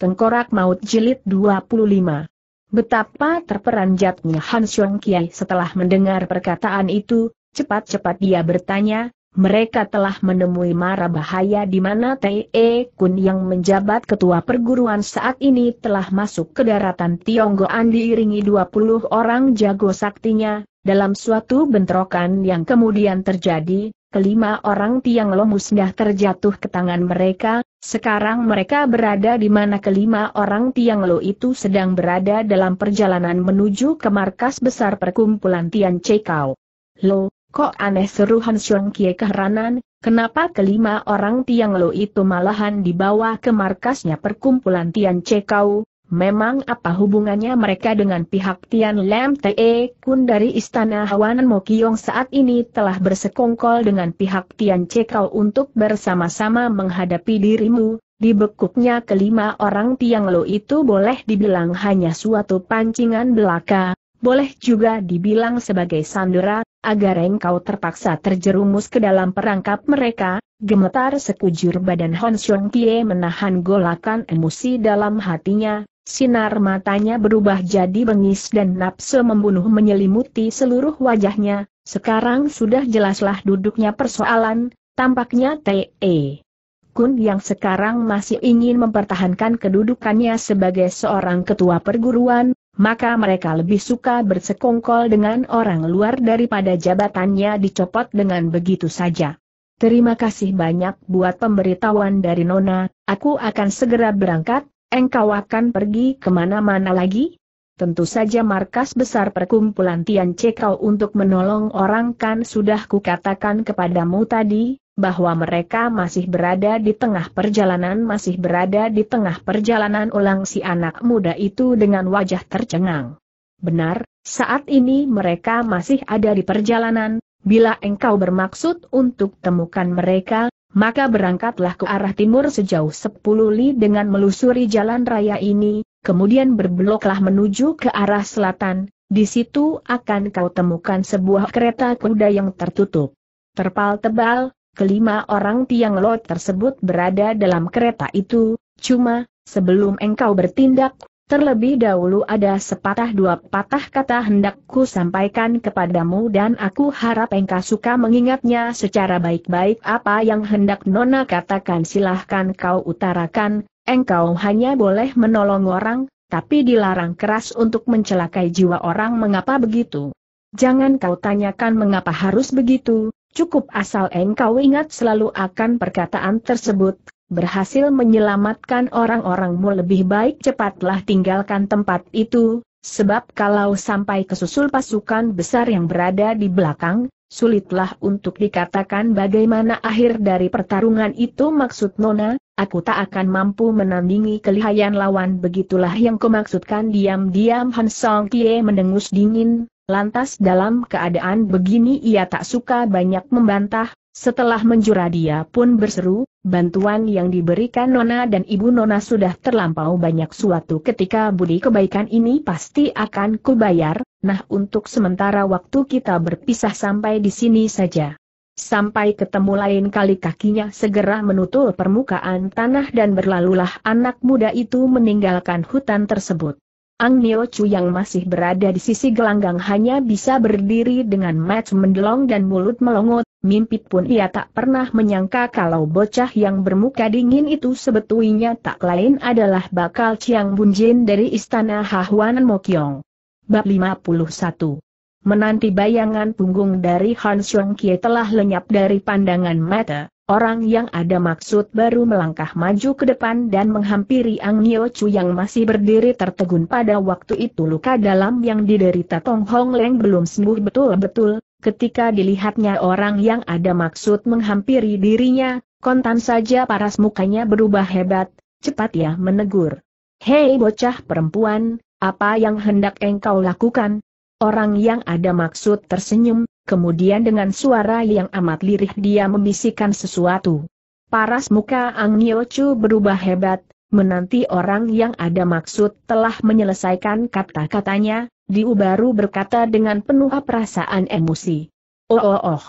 Tengkorak Maut Jilid 25. Betapa terperanjatnya Han Xiong Kiai setelah mendengar perkataan itu, cepat-cepat dia bertanya, mereka telah menemui mara bahaya di mana T.E. E Kun yang menjabat ketua perguruan saat ini telah masuk ke daratan Tionggoan diiringi 20 orang jago saktinya, dalam suatu bentrokan yang kemudian terjadi, kelima orang Tiang Lo musnah terjatuh ke tangan mereka, sekarang mereka berada di mana kelima orang Tiang Lo itu sedang berada dalam perjalanan menuju ke markas besar perkumpulan Tian Cekau. Lo, kok aneh seru Han Xiong Kie keheranan, kenapa kelima orang Tiang Lo itu malahan dibawa ke markasnya perkumpulan Tian Cekau? Memang apa hubungannya mereka dengan pihak Tian Lam Te Kun dari Istana Hawanan Mokyong saat ini telah bersekongkol dengan pihak Tian Cekau untuk bersama-sama menghadapi dirimu, dibekuknya kelima orang Tiang Lo itu boleh dibilang hanya suatu pancingan belaka, boleh juga dibilang sebagai sandera, agar engkau terpaksa terjerumus ke dalam perangkap mereka, gemetar sekujur badan Hon Xiong Kie menahan golakan emosi dalam hatinya, Sinar matanya berubah jadi bengis dan nafsu membunuh menyelimuti seluruh wajahnya, sekarang sudah jelaslah duduknya persoalan, tampaknya T.E. Kun yang sekarang masih ingin mempertahankan kedudukannya sebagai seorang ketua perguruan, maka mereka lebih suka bersekongkol dengan orang luar daripada jabatannya dicopot dengan begitu saja. Terima kasih banyak buat pemberitahuan dari Nona, aku akan segera berangkat, Engkau akan pergi kemana-mana lagi? Tentu saja markas besar perkumpulan Tian Cekau untuk menolong orang kan sudah kukatakan kepadamu tadi, bahwa mereka masih berada di tengah perjalanan masih berada di tengah perjalanan ulang si anak muda itu dengan wajah tercengang. Benar, saat ini mereka masih ada di perjalanan, bila engkau bermaksud untuk temukan mereka, maka berangkatlah ke arah timur sejauh sepuluh li dengan melusuri jalan raya ini, kemudian berbeloklah menuju ke arah selatan, di situ akan kau temukan sebuah kereta kuda yang tertutup. Terpal tebal, kelima orang tiang lot tersebut berada dalam kereta itu, cuma, sebelum engkau bertindak, Terlebih dahulu ada sepatah dua patah kata hendakku sampaikan kepadamu dan aku harap engkau suka mengingatnya secara baik-baik apa yang hendak Nona katakan silahkan kau utarakan, engkau hanya boleh menolong orang, tapi dilarang keras untuk mencelakai jiwa orang mengapa begitu. Jangan kau tanyakan mengapa harus begitu, cukup asal engkau ingat selalu akan perkataan tersebut, berhasil menyelamatkan orang-orangmu lebih baik cepatlah tinggalkan tempat itu, sebab kalau sampai kesusul pasukan besar yang berada di belakang, sulitlah untuk dikatakan bagaimana akhir dari pertarungan itu maksud Nona, aku tak akan mampu menandingi kelihayan lawan begitulah yang kumaksudkan diam-diam Han Song Kie mendengus dingin, lantas dalam keadaan begini ia tak suka banyak membantah, setelah menjura dia pun berseru, bantuan yang diberikan Nona dan Ibu Nona sudah terlampau banyak suatu ketika budi kebaikan ini pasti akan kubayar, nah untuk sementara waktu kita berpisah sampai di sini saja. Sampai ketemu lain kali kakinya segera menutup permukaan tanah dan berlalulah anak muda itu meninggalkan hutan tersebut. Ang Nio Chu yang masih berada di sisi gelanggang hanya bisa berdiri dengan match mendelong dan mulut melongot, Mimpi pun ia tak pernah menyangka kalau bocah yang bermuka dingin itu sebetulnya tak lain adalah bakal Chiang Bunjin dari istana Hahuanan Mokyong. Bab 51 Menanti bayangan punggung dari Han Xiong Kie telah lenyap dari pandangan mata, orang yang ada maksud baru melangkah maju ke depan dan menghampiri Ang Nyo Chu yang masih berdiri tertegun pada waktu itu luka dalam yang diderita Tong Hong Leng belum sembuh betul-betul, ketika dilihatnya orang yang ada maksud menghampiri dirinya, kontan saja paras mukanya berubah hebat, cepat ya, menegur. Hei bocah perempuan, apa yang hendak engkau lakukan? Orang yang ada maksud tersenyum, kemudian dengan suara yang amat lirih dia membisikkan sesuatu. Paras muka Ang Niochu berubah hebat, menanti orang yang ada maksud telah menyelesaikan kata-katanya, Diu baru berkata dengan penuh perasaan emosi. Oh oh oh.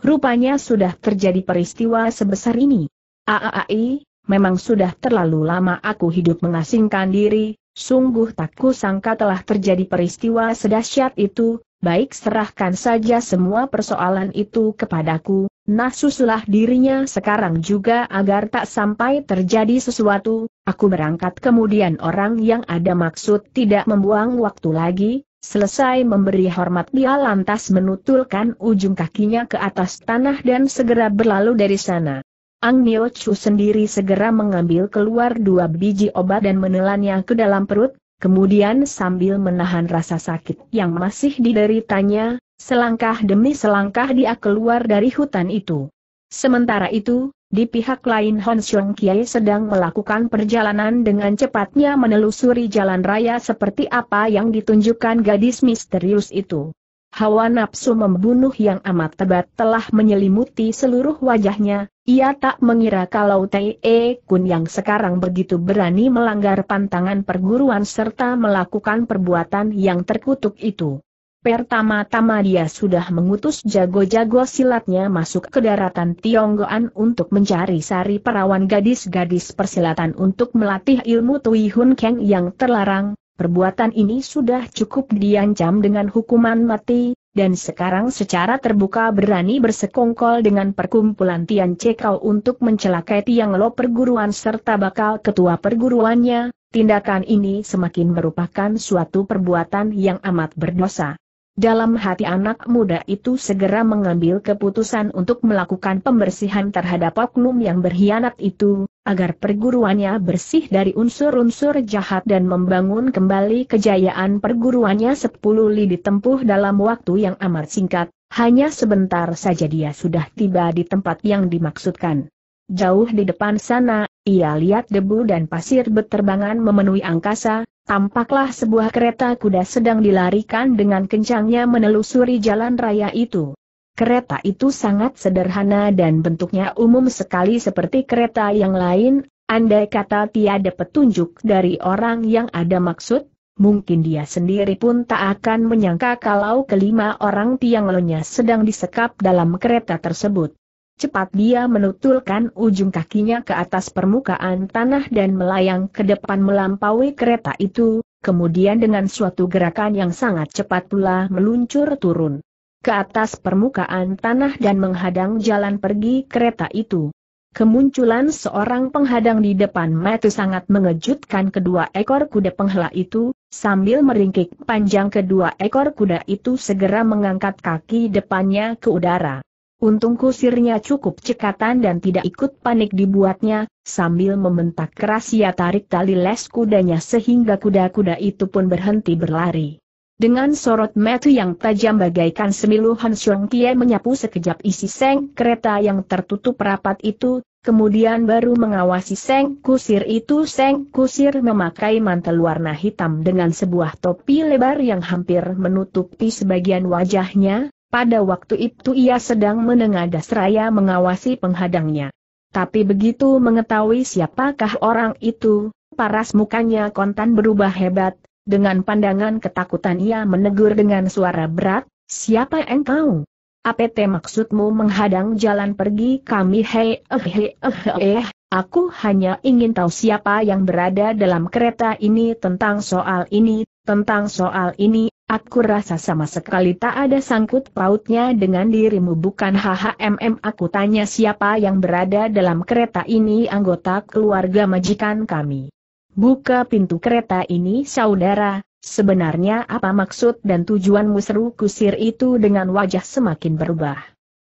Rupanya sudah terjadi peristiwa sebesar ini. Aai, memang sudah terlalu lama aku hidup mengasingkan diri, sungguh tak sangka telah terjadi peristiwa sedahsyat itu, baik serahkan saja semua persoalan itu kepadaku, Nasuslah dirinya sekarang juga agar tak sampai terjadi sesuatu, aku berangkat kemudian orang yang ada maksud tidak membuang waktu lagi, selesai memberi hormat dia lantas menutulkan ujung kakinya ke atas tanah dan segera berlalu dari sana. Ang Nio Chu sendiri segera mengambil keluar dua biji obat dan menelannya ke dalam perut, Kemudian sambil menahan rasa sakit yang masih dideritanya, selangkah demi selangkah dia keluar dari hutan itu. Sementara itu, di pihak lain Hon Xiong Kiai sedang melakukan perjalanan dengan cepatnya menelusuri jalan raya seperti apa yang ditunjukkan gadis misterius itu. Hawa nafsu membunuh yang amat tebat telah menyelimuti seluruh wajahnya, ia tak mengira kalau T.E. E Kun yang sekarang begitu berani melanggar pantangan perguruan serta melakukan perbuatan yang terkutuk itu. Pertama-tama dia sudah mengutus jago-jago silatnya masuk ke daratan Tionggoan untuk mencari sari perawan gadis-gadis persilatan untuk melatih ilmu Tui Hun Keng yang terlarang. Perbuatan ini sudah cukup diancam dengan hukuman mati, dan sekarang secara terbuka berani bersekongkol dengan perkumpulan Tian Cekau untuk mencelakai Tiang Lo perguruan serta bakal ketua perguruannya, tindakan ini semakin merupakan suatu perbuatan yang amat berdosa. Dalam hati anak muda itu segera mengambil keputusan untuk melakukan pembersihan terhadap oknum yang berkhianat itu, agar perguruannya bersih dari unsur-unsur jahat dan membangun kembali kejayaan perguruannya sepuluh li ditempuh dalam waktu yang amat singkat, hanya sebentar saja dia sudah tiba di tempat yang dimaksudkan. Jauh di depan sana, ia lihat debu dan pasir berterbangan memenuhi angkasa, tampaklah sebuah kereta kuda sedang dilarikan dengan kencangnya menelusuri jalan raya itu. Kereta itu sangat sederhana dan bentuknya umum sekali seperti kereta yang lain, andai kata tiada petunjuk dari orang yang ada maksud, mungkin dia sendiri pun tak akan menyangka kalau kelima orang tiang lonya sedang disekap dalam kereta tersebut. Cepat dia menutulkan ujung kakinya ke atas permukaan tanah dan melayang ke depan melampaui kereta itu, kemudian dengan suatu gerakan yang sangat cepat pula meluncur turun ke atas permukaan tanah dan menghadang jalan pergi kereta itu. Kemunculan seorang penghadang di depan mata sangat mengejutkan kedua ekor kuda penghela itu, sambil meringkik panjang kedua ekor kuda itu segera mengangkat kaki depannya ke udara. Untung kusirnya cukup cekatan dan tidak ikut panik dibuatnya, sambil membentak keras ia tarik tali les kudanya sehingga kuda-kuda itu pun berhenti berlari. Dengan sorot mata yang tajam bagaikan semilu Han Xiong Tie menyapu sekejap isi seng kereta yang tertutup rapat itu, kemudian baru mengawasi seng kusir itu. Seng kusir memakai mantel warna hitam dengan sebuah topi lebar yang hampir menutupi sebagian wajahnya, pada waktu itu ia sedang menengadah seraya mengawasi penghadangnya. Tapi begitu mengetahui siapakah orang itu, paras mukanya kontan berubah hebat, dengan pandangan ketakutan ia menegur dengan suara berat, siapa engkau? APT maksudmu menghadang jalan pergi kami hei eh hei eh, eh eh, aku hanya ingin tahu siapa yang berada dalam kereta ini tentang soal ini, tentang soal ini, Aku rasa sama sekali tak ada sangkut pautnya dengan dirimu bukan HHMM aku tanya siapa yang berada dalam kereta ini anggota keluarga majikan kami. Buka pintu kereta ini saudara, sebenarnya apa maksud dan tujuan seru kusir itu dengan wajah semakin berubah.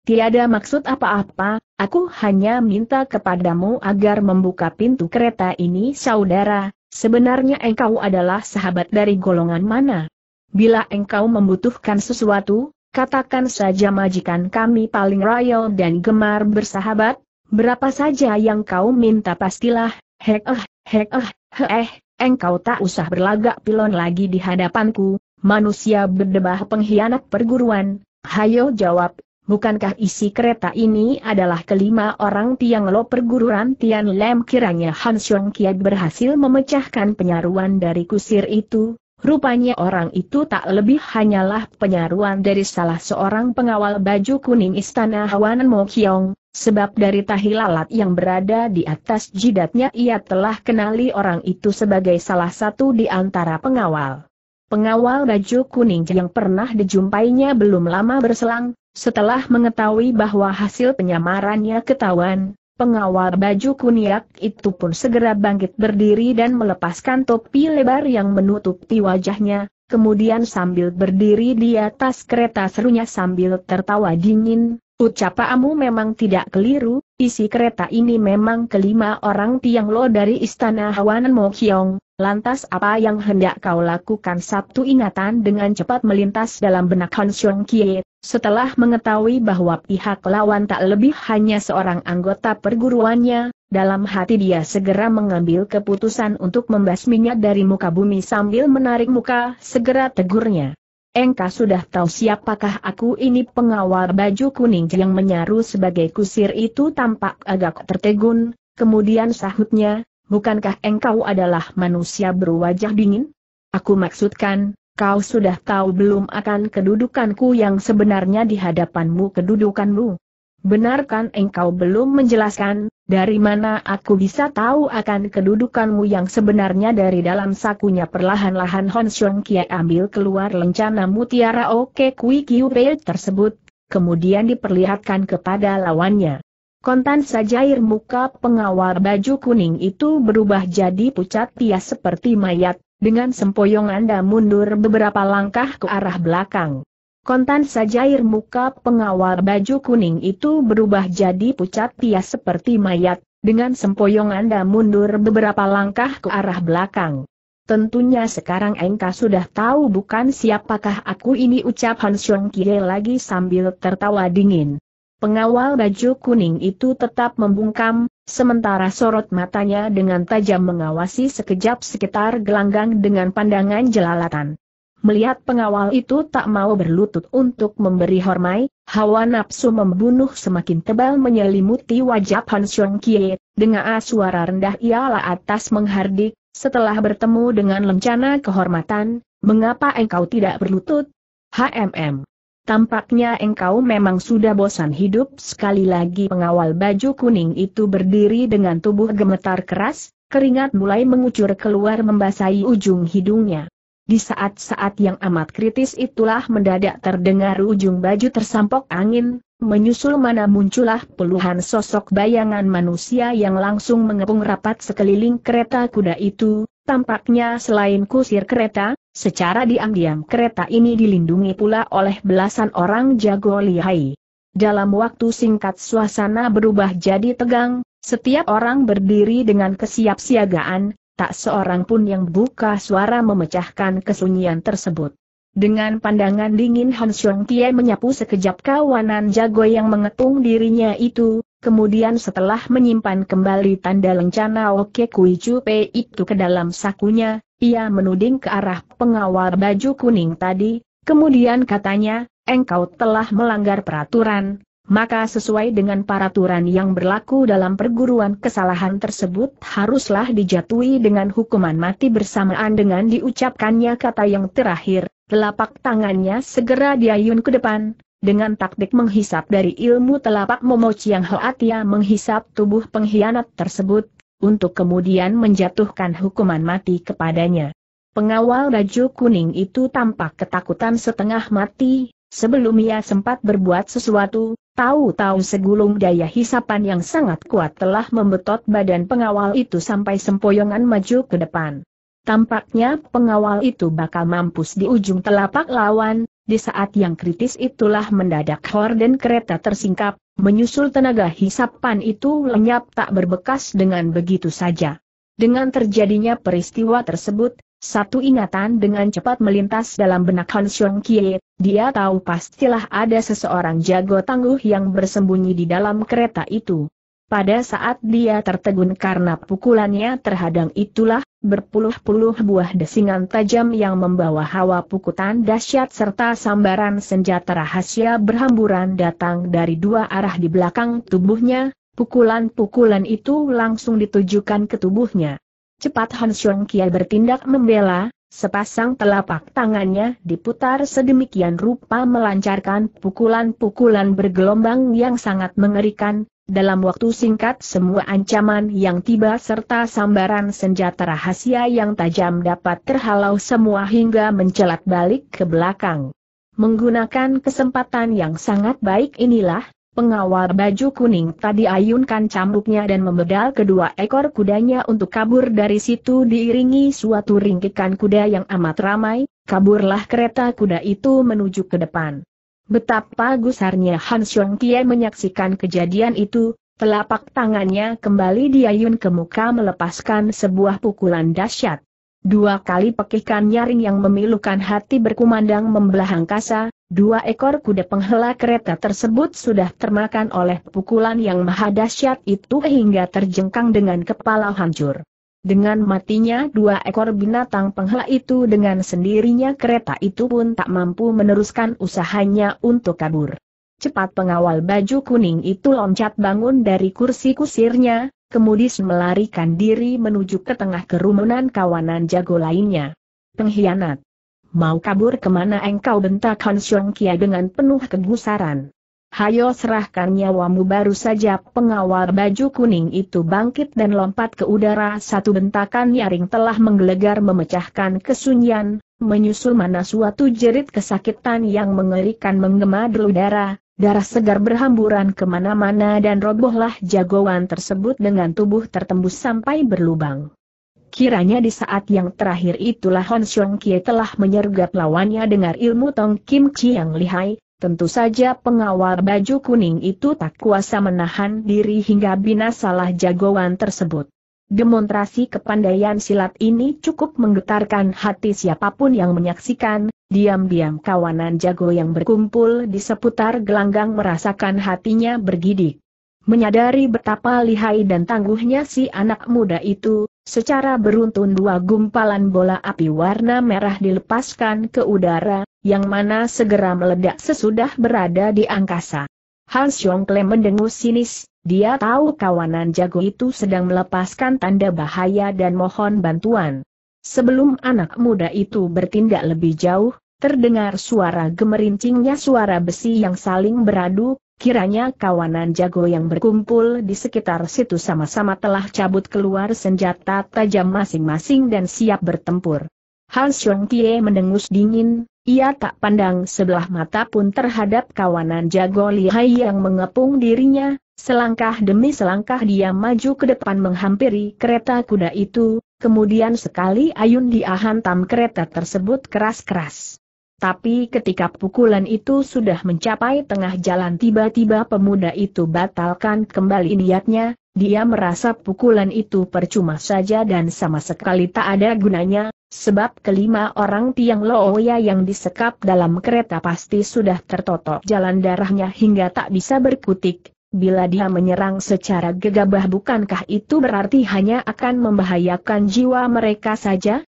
Tiada maksud apa-apa, aku hanya minta kepadamu agar membuka pintu kereta ini saudara, sebenarnya engkau adalah sahabat dari golongan mana? Bila engkau membutuhkan sesuatu, katakan saja majikan kami paling royal dan gemar bersahabat, berapa saja yang kau minta pastilah, hek eh, hek eh, he eh, engkau tak usah berlagak pilon lagi di hadapanku, manusia berdebah pengkhianat perguruan, hayo jawab, bukankah isi kereta ini adalah kelima orang tiang lo perguruan tian lem kiranya Han Xiong Kiat berhasil memecahkan penyaruan dari kusir itu, Rupanya orang itu tak lebih hanyalah penyaruan dari salah seorang pengawal baju kuning istana mo Mokyong, sebab dari tahi lalat yang berada di atas jidatnya ia telah kenali orang itu sebagai salah satu di antara pengawal. Pengawal baju kuning yang pernah dijumpainya belum lama berselang, setelah mengetahui bahwa hasil penyamarannya ketahuan, Pengawal baju kuniak itu pun segera bangkit berdiri dan melepaskan topi lebar yang menutupi wajahnya, kemudian sambil berdiri di atas kereta serunya sambil tertawa dingin, ucapamu memang tidak keliru, isi kereta ini memang kelima orang Tiang Lo dari Istana Hawanan Mokyong, Lantas apa yang hendak kau lakukan Sabtu ingatan dengan cepat melintas dalam benak Han Xiong Kie, setelah mengetahui bahwa pihak lawan tak lebih hanya seorang anggota perguruannya, dalam hati dia segera mengambil keputusan untuk membasminya dari muka bumi sambil menarik muka, segera tegurnya. Engkau sudah tahu siapakah aku ini pengawal baju kuning yang menyaru sebagai kusir itu tampak agak tertegun, kemudian sahutnya, bukankah engkau adalah manusia berwajah dingin? Aku maksudkan, kau sudah tahu belum akan kedudukanku yang sebenarnya di hadapanmu kedudukanmu? Benarkan engkau belum menjelaskan, dari mana aku bisa tahu akan kedudukanmu yang sebenarnya dari dalam sakunya perlahan-lahan Hon Xiong Kia ambil keluar lencana mutiara Oke Kui Kiu tersebut, kemudian diperlihatkan kepada lawannya. Kontan saja air muka pengawal baju kuning itu berubah jadi pucat pias seperti mayat, dengan sempoyong Anda mundur beberapa langkah ke arah belakang. Kontan saja air muka pengawal baju kuning itu berubah jadi pucat pias seperti mayat, dengan sempoyong Anda mundur beberapa langkah ke arah belakang. Tentunya sekarang engkau sudah tahu bukan siapakah aku ini ucap Han Xiong Kie lagi sambil tertawa dingin. Pengawal baju kuning itu tetap membungkam, sementara sorot matanya dengan tajam mengawasi sekejap sekitar gelanggang dengan pandangan jelalatan. Melihat pengawal itu tak mau berlutut untuk memberi hormai, hawa nafsu membunuh semakin tebal menyelimuti wajah Han Xiong Kie, dengan suara rendah ialah atas menghardik, setelah bertemu dengan lencana kehormatan, mengapa engkau tidak berlutut? HMM Tampaknya engkau memang sudah bosan hidup sekali lagi pengawal baju kuning itu berdiri dengan tubuh gemetar keras, keringat mulai mengucur keluar membasahi ujung hidungnya. Di saat-saat yang amat kritis itulah mendadak terdengar ujung baju tersampok angin, menyusul mana muncullah puluhan sosok bayangan manusia yang langsung mengepung rapat sekeliling kereta kuda itu, Tampaknya selain kusir kereta, secara diam-diam kereta ini dilindungi pula oleh belasan orang jago lihai. Dalam waktu singkat suasana berubah jadi tegang, setiap orang berdiri dengan kesiapsiagaan, tak seorang pun yang buka suara memecahkan kesunyian tersebut. Dengan pandangan dingin Han Xiong Tie menyapu sekejap kawanan jago yang mengepung dirinya itu, Kemudian setelah menyimpan kembali tanda lencana Oke Kui Jupe itu ke dalam sakunya, ia menuding ke arah pengawal baju kuning tadi, kemudian katanya, engkau telah melanggar peraturan, maka sesuai dengan peraturan yang berlaku dalam perguruan kesalahan tersebut haruslah dijatuhi dengan hukuman mati bersamaan dengan diucapkannya kata yang terakhir, telapak tangannya segera diayun ke depan, dengan taktik menghisap dari ilmu telapak Momo Chiang Hoatia menghisap tubuh pengkhianat tersebut, untuk kemudian menjatuhkan hukuman mati kepadanya. Pengawal baju kuning itu tampak ketakutan setengah mati, sebelum ia sempat berbuat sesuatu, tahu-tahu segulung daya hisapan yang sangat kuat telah membetot badan pengawal itu sampai sempoyongan maju ke depan. Tampaknya pengawal itu bakal mampus di ujung telapak lawan, di saat yang kritis itulah mendadak horden kereta tersingkap, menyusul tenaga hisapan itu lenyap tak berbekas dengan begitu saja. Dengan terjadinya peristiwa tersebut, satu ingatan dengan cepat melintas dalam benak Han Xiong Kie, dia tahu pastilah ada seseorang jago tangguh yang bersembunyi di dalam kereta itu. Pada saat dia tertegun karena pukulannya terhadang itulah, berpuluh-puluh buah desingan tajam yang membawa hawa pukutan dahsyat serta sambaran senjata rahasia berhamburan datang dari dua arah di belakang tubuhnya, pukulan-pukulan itu langsung ditujukan ke tubuhnya. Cepat Han Xiong Kia bertindak membela, Sepasang telapak tangannya diputar sedemikian rupa melancarkan pukulan-pukulan bergelombang yang sangat mengerikan, dalam waktu singkat semua ancaman yang tiba serta sambaran senjata rahasia yang tajam dapat terhalau semua hingga mencelat balik ke belakang. Menggunakan kesempatan yang sangat baik inilah, pengawal baju kuning tadi ayunkan cambuknya dan membedal kedua ekor kudanya untuk kabur dari situ diiringi suatu ringkikan kuda yang amat ramai, kaburlah kereta kuda itu menuju ke depan. Betapa gusarnya Hans Xiong Kie menyaksikan kejadian itu, telapak tangannya kembali diayun ke muka melepaskan sebuah pukulan dahsyat. Dua kali pekikan nyaring yang memilukan hati berkumandang membelah angkasa, dua ekor kuda penghela kereta tersebut sudah termakan oleh pukulan yang maha dahsyat itu hingga terjengkang dengan kepala hancur. Dengan matinya dua ekor binatang penghela itu dengan sendirinya kereta itu pun tak mampu meneruskan usahanya untuk kabur. Cepat pengawal baju kuning itu loncat bangun dari kursi kusirnya, kemudian melarikan diri menuju ke tengah kerumunan kawanan jago lainnya. Pengkhianat. Mau kabur kemana engkau bentak Han Xiong Kia dengan penuh kegusaran hayo serahkan nyawamu baru saja pengawal baju kuning itu bangkit dan lompat ke udara satu bentakan nyaring telah menggelegar memecahkan kesunyian, menyusul mana suatu jerit kesakitan yang mengerikan menggema di udara, darah segar berhamburan kemana-mana dan robohlah jagoan tersebut dengan tubuh tertembus sampai berlubang. Kiranya di saat yang terakhir itulah Hon Xiong Kie telah menyergap lawannya dengan ilmu Tong Kim Chi yang lihai, Tentu saja pengawal baju kuning itu tak kuasa menahan diri hingga binasalah jagoan tersebut. Demonstrasi kepandaian silat ini cukup menggetarkan hati siapapun yang menyaksikan, diam-diam kawanan jago yang berkumpul di seputar gelanggang merasakan hatinya bergidik. Menyadari betapa lihai dan tangguhnya si anak muda itu, secara beruntun dua gumpalan bola api warna merah dilepaskan ke udara, yang mana segera meledak sesudah berada di angkasa. Hans Yongkle mendengus sinis, dia tahu kawanan jago itu sedang melepaskan tanda bahaya dan mohon bantuan. Sebelum anak muda itu bertindak lebih jauh, terdengar suara gemerincingnya suara besi yang saling beradu, Kiranya kawanan jago yang berkumpul di sekitar situ sama-sama telah cabut keluar senjata tajam masing-masing dan siap bertempur. Han Xiong Tie mendengus dingin, ia tak pandang sebelah mata pun terhadap kawanan jago lihai yang mengepung dirinya, selangkah demi selangkah dia maju ke depan menghampiri kereta kuda itu, kemudian sekali ayun dia hantam kereta tersebut keras-keras. Tapi ketika pukulan itu sudah mencapai tengah jalan tiba-tiba pemuda itu batalkan kembali niatnya, dia merasa pukulan itu percuma saja dan sama sekali tak ada gunanya, sebab kelima orang tiang Looya yang disekap dalam kereta pasti sudah tertotok jalan darahnya hingga tak bisa berkutik. Bila dia menyerang secara gegabah bukankah itu berarti hanya akan membahayakan jiwa mereka saja?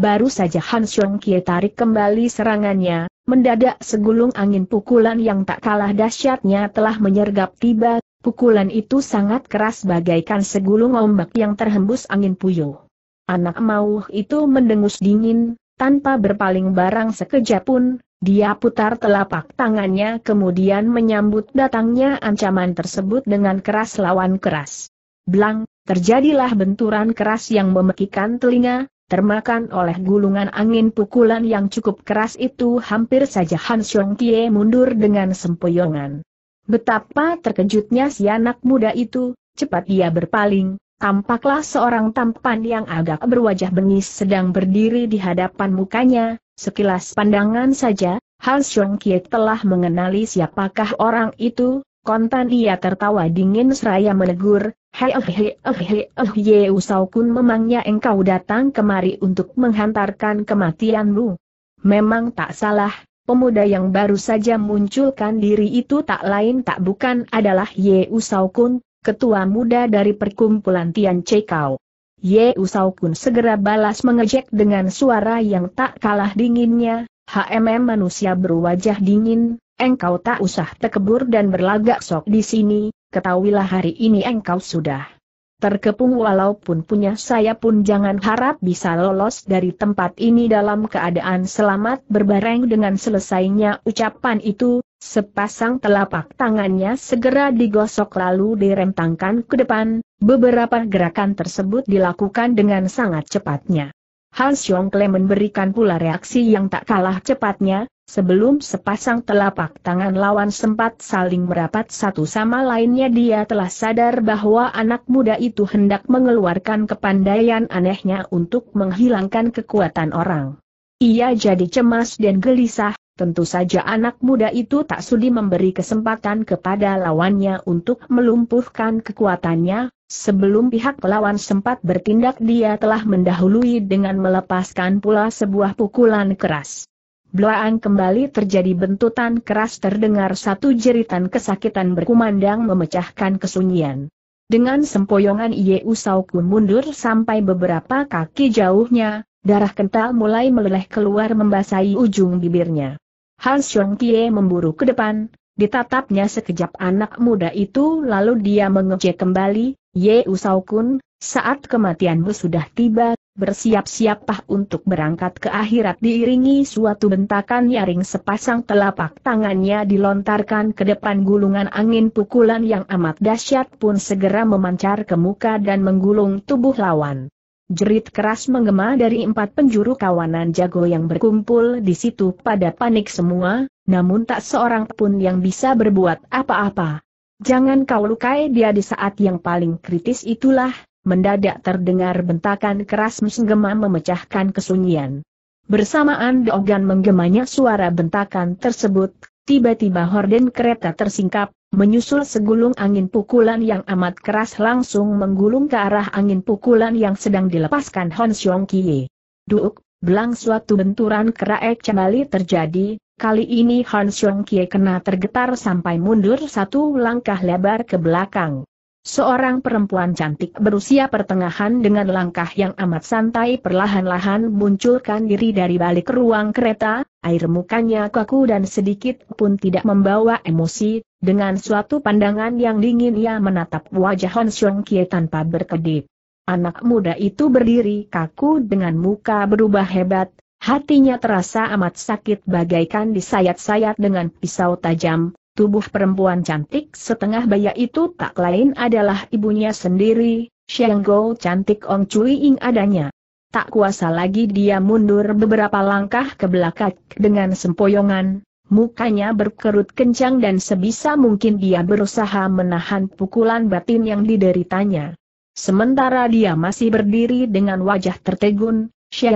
Baru saja Han Xiong Kie tarik kembali serangannya, mendadak segulung angin pukulan yang tak kalah dahsyatnya telah menyergap tiba, pukulan itu sangat keras bagaikan segulung ombak yang terhembus angin puyuh. Anak mauh itu mendengus dingin, tanpa berpaling barang sekejap pun, dia putar telapak tangannya kemudian menyambut datangnya ancaman tersebut dengan keras lawan keras. Blang, terjadilah benturan keras yang memekikan telinga, Termakan oleh gulungan angin pukulan yang cukup keras itu hampir saja Han Xiong Tie mundur dengan sempoyongan. Betapa terkejutnya si anak muda itu, cepat dia berpaling, tampaklah seorang tampan yang agak berwajah bengis sedang berdiri di hadapan mukanya, sekilas pandangan saja, Han Xiong Tie telah mengenali siapakah orang itu, Kontan ia tertawa dingin seraya menegur, Hei oh, hei oh, hei hei oh, Ye Usaukun memangnya engkau datang kemari untuk menghantarkan kematianmu. Memang tak salah, pemuda yang baru saja munculkan diri itu tak lain tak bukan adalah Ye Usaukun, ketua muda dari perkumpulan Tian Cekau. Ye Usaukun segera balas mengejek dengan suara yang tak kalah dinginnya, HMM manusia berwajah dingin, engkau tak usah tekebur dan berlagak sok di sini, ketahuilah hari ini engkau sudah terkepung walaupun punya saya pun jangan harap bisa lolos dari tempat ini dalam keadaan selamat berbareng dengan selesainya ucapan itu, sepasang telapak tangannya segera digosok lalu direntangkan ke depan, beberapa gerakan tersebut dilakukan dengan sangat cepatnya. Han Xiongkle memberikan pula reaksi yang tak kalah cepatnya, Sebelum sepasang telapak tangan lawan sempat saling merapat satu sama lainnya dia telah sadar bahwa anak muda itu hendak mengeluarkan kepandaian anehnya untuk menghilangkan kekuatan orang. Ia jadi cemas dan gelisah, tentu saja anak muda itu tak sudi memberi kesempatan kepada lawannya untuk melumpuhkan kekuatannya, sebelum pihak lawan sempat bertindak dia telah mendahului dengan melepaskan pula sebuah pukulan keras. Belaang kembali terjadi bentutan keras terdengar satu jeritan kesakitan berkumandang memecahkan kesunyian. Dengan sempoyongan Usau Kun mundur sampai beberapa kaki jauhnya, darah kental mulai meleleh keluar membasahi ujung bibirnya. Han Xiong Kie memburu ke depan, ditatapnya sekejap anak muda itu lalu dia mengejek kembali, Usau Kun. Saat kematianmu sudah tiba, bersiap-siaplah untuk berangkat ke akhirat diiringi suatu bentakan nyaring sepasang telapak tangannya dilontarkan ke depan gulungan angin pukulan yang amat dahsyat pun segera memancar ke muka dan menggulung tubuh lawan. Jerit keras menggema dari empat penjuru kawanan jago yang berkumpul di situ pada panik semua, namun tak seorang pun yang bisa berbuat apa-apa. Jangan kau lukai dia di saat yang paling kritis itulah, Mendadak terdengar bentakan keras menggema memecahkan kesunyian. Bersamaan Dogan menggemanya suara bentakan tersebut, tiba-tiba horden kereta tersingkap, menyusul segulung angin pukulan yang amat keras langsung menggulung ke arah angin pukulan yang sedang dilepaskan Hon Xiong Kie. Duk, belang suatu benturan keraek kembali terjadi, kali ini Han Xiong Kie kena tergetar sampai mundur satu langkah lebar ke belakang. Seorang perempuan cantik berusia pertengahan dengan langkah yang amat santai perlahan-lahan munculkan diri dari balik ruang kereta, air mukanya kaku dan sedikit pun tidak membawa emosi, dengan suatu pandangan yang dingin ia menatap wajah Hon Xiong Kie tanpa berkedip. Anak muda itu berdiri kaku dengan muka berubah hebat, hatinya terasa amat sakit bagaikan disayat-sayat dengan pisau tajam, Tubuh perempuan cantik setengah baya itu tak lain adalah ibunya sendiri, Go cantik Ong Cui Ing adanya. Tak kuasa lagi dia mundur beberapa langkah ke belakang dengan sempoyongan, mukanya berkerut kencang dan sebisa mungkin dia berusaha menahan pukulan batin yang dideritanya. Sementara dia masih berdiri dengan wajah tertegun,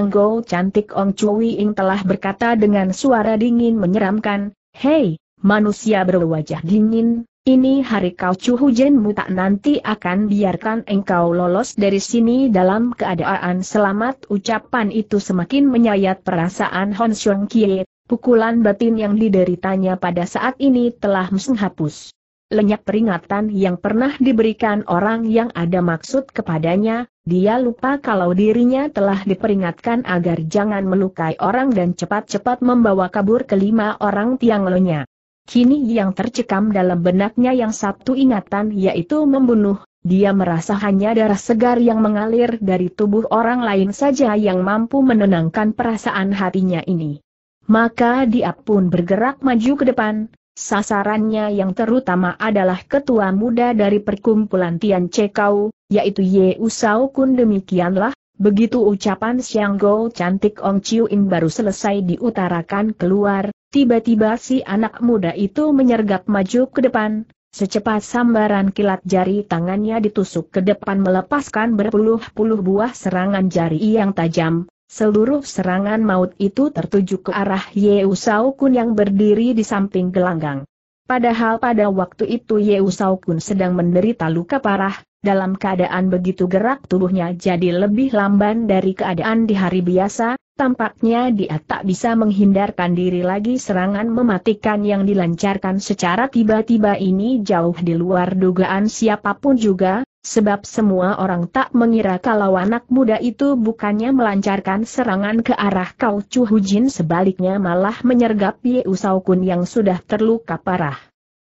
Go cantik Ong Cui Ing telah berkata dengan suara dingin menyeramkan, Hei, manusia berwajah dingin, ini hari kau cuhujenmu tak nanti akan biarkan engkau lolos dari sini dalam keadaan selamat. Ucapan itu semakin menyayat perasaan Hon Xiong Kie, pukulan batin yang dideritanya pada saat ini telah menghapus. Lenyap peringatan yang pernah diberikan orang yang ada maksud kepadanya, dia lupa kalau dirinya telah diperingatkan agar jangan melukai orang dan cepat-cepat membawa kabur kelima orang tiang lonya. Kini yang tercekam dalam benaknya yang satu ingatan yaitu membunuh, dia merasa hanya darah segar yang mengalir dari tubuh orang lain saja yang mampu menenangkan perasaan hatinya ini. Maka dia pun bergerak maju ke depan, sasarannya yang terutama adalah ketua muda dari perkumpulan Tian Cekau, yaitu Ye Usau Kun demikianlah, Begitu ucapan Siang Go cantik Ong Chiu In baru selesai diutarakan keluar, tiba-tiba si anak muda itu menyergap maju ke depan, secepat sambaran kilat jari tangannya ditusuk ke depan melepaskan berpuluh-puluh buah serangan jari yang tajam, seluruh serangan maut itu tertuju ke arah Yeusau Kun yang berdiri di samping gelanggang. Padahal pada waktu itu Yeu Saukun sedang menderita luka parah, dalam keadaan begitu gerak tubuhnya jadi lebih lamban dari keadaan di hari biasa, tampaknya dia tak bisa menghindarkan diri lagi serangan mematikan yang dilancarkan secara tiba-tiba ini jauh di luar dugaan siapapun juga, sebab semua orang tak mengira kalau anak muda itu bukannya melancarkan serangan ke arah Kau Chu Hu Jin, sebaliknya malah menyergap Ye Usau Kun yang sudah terluka parah.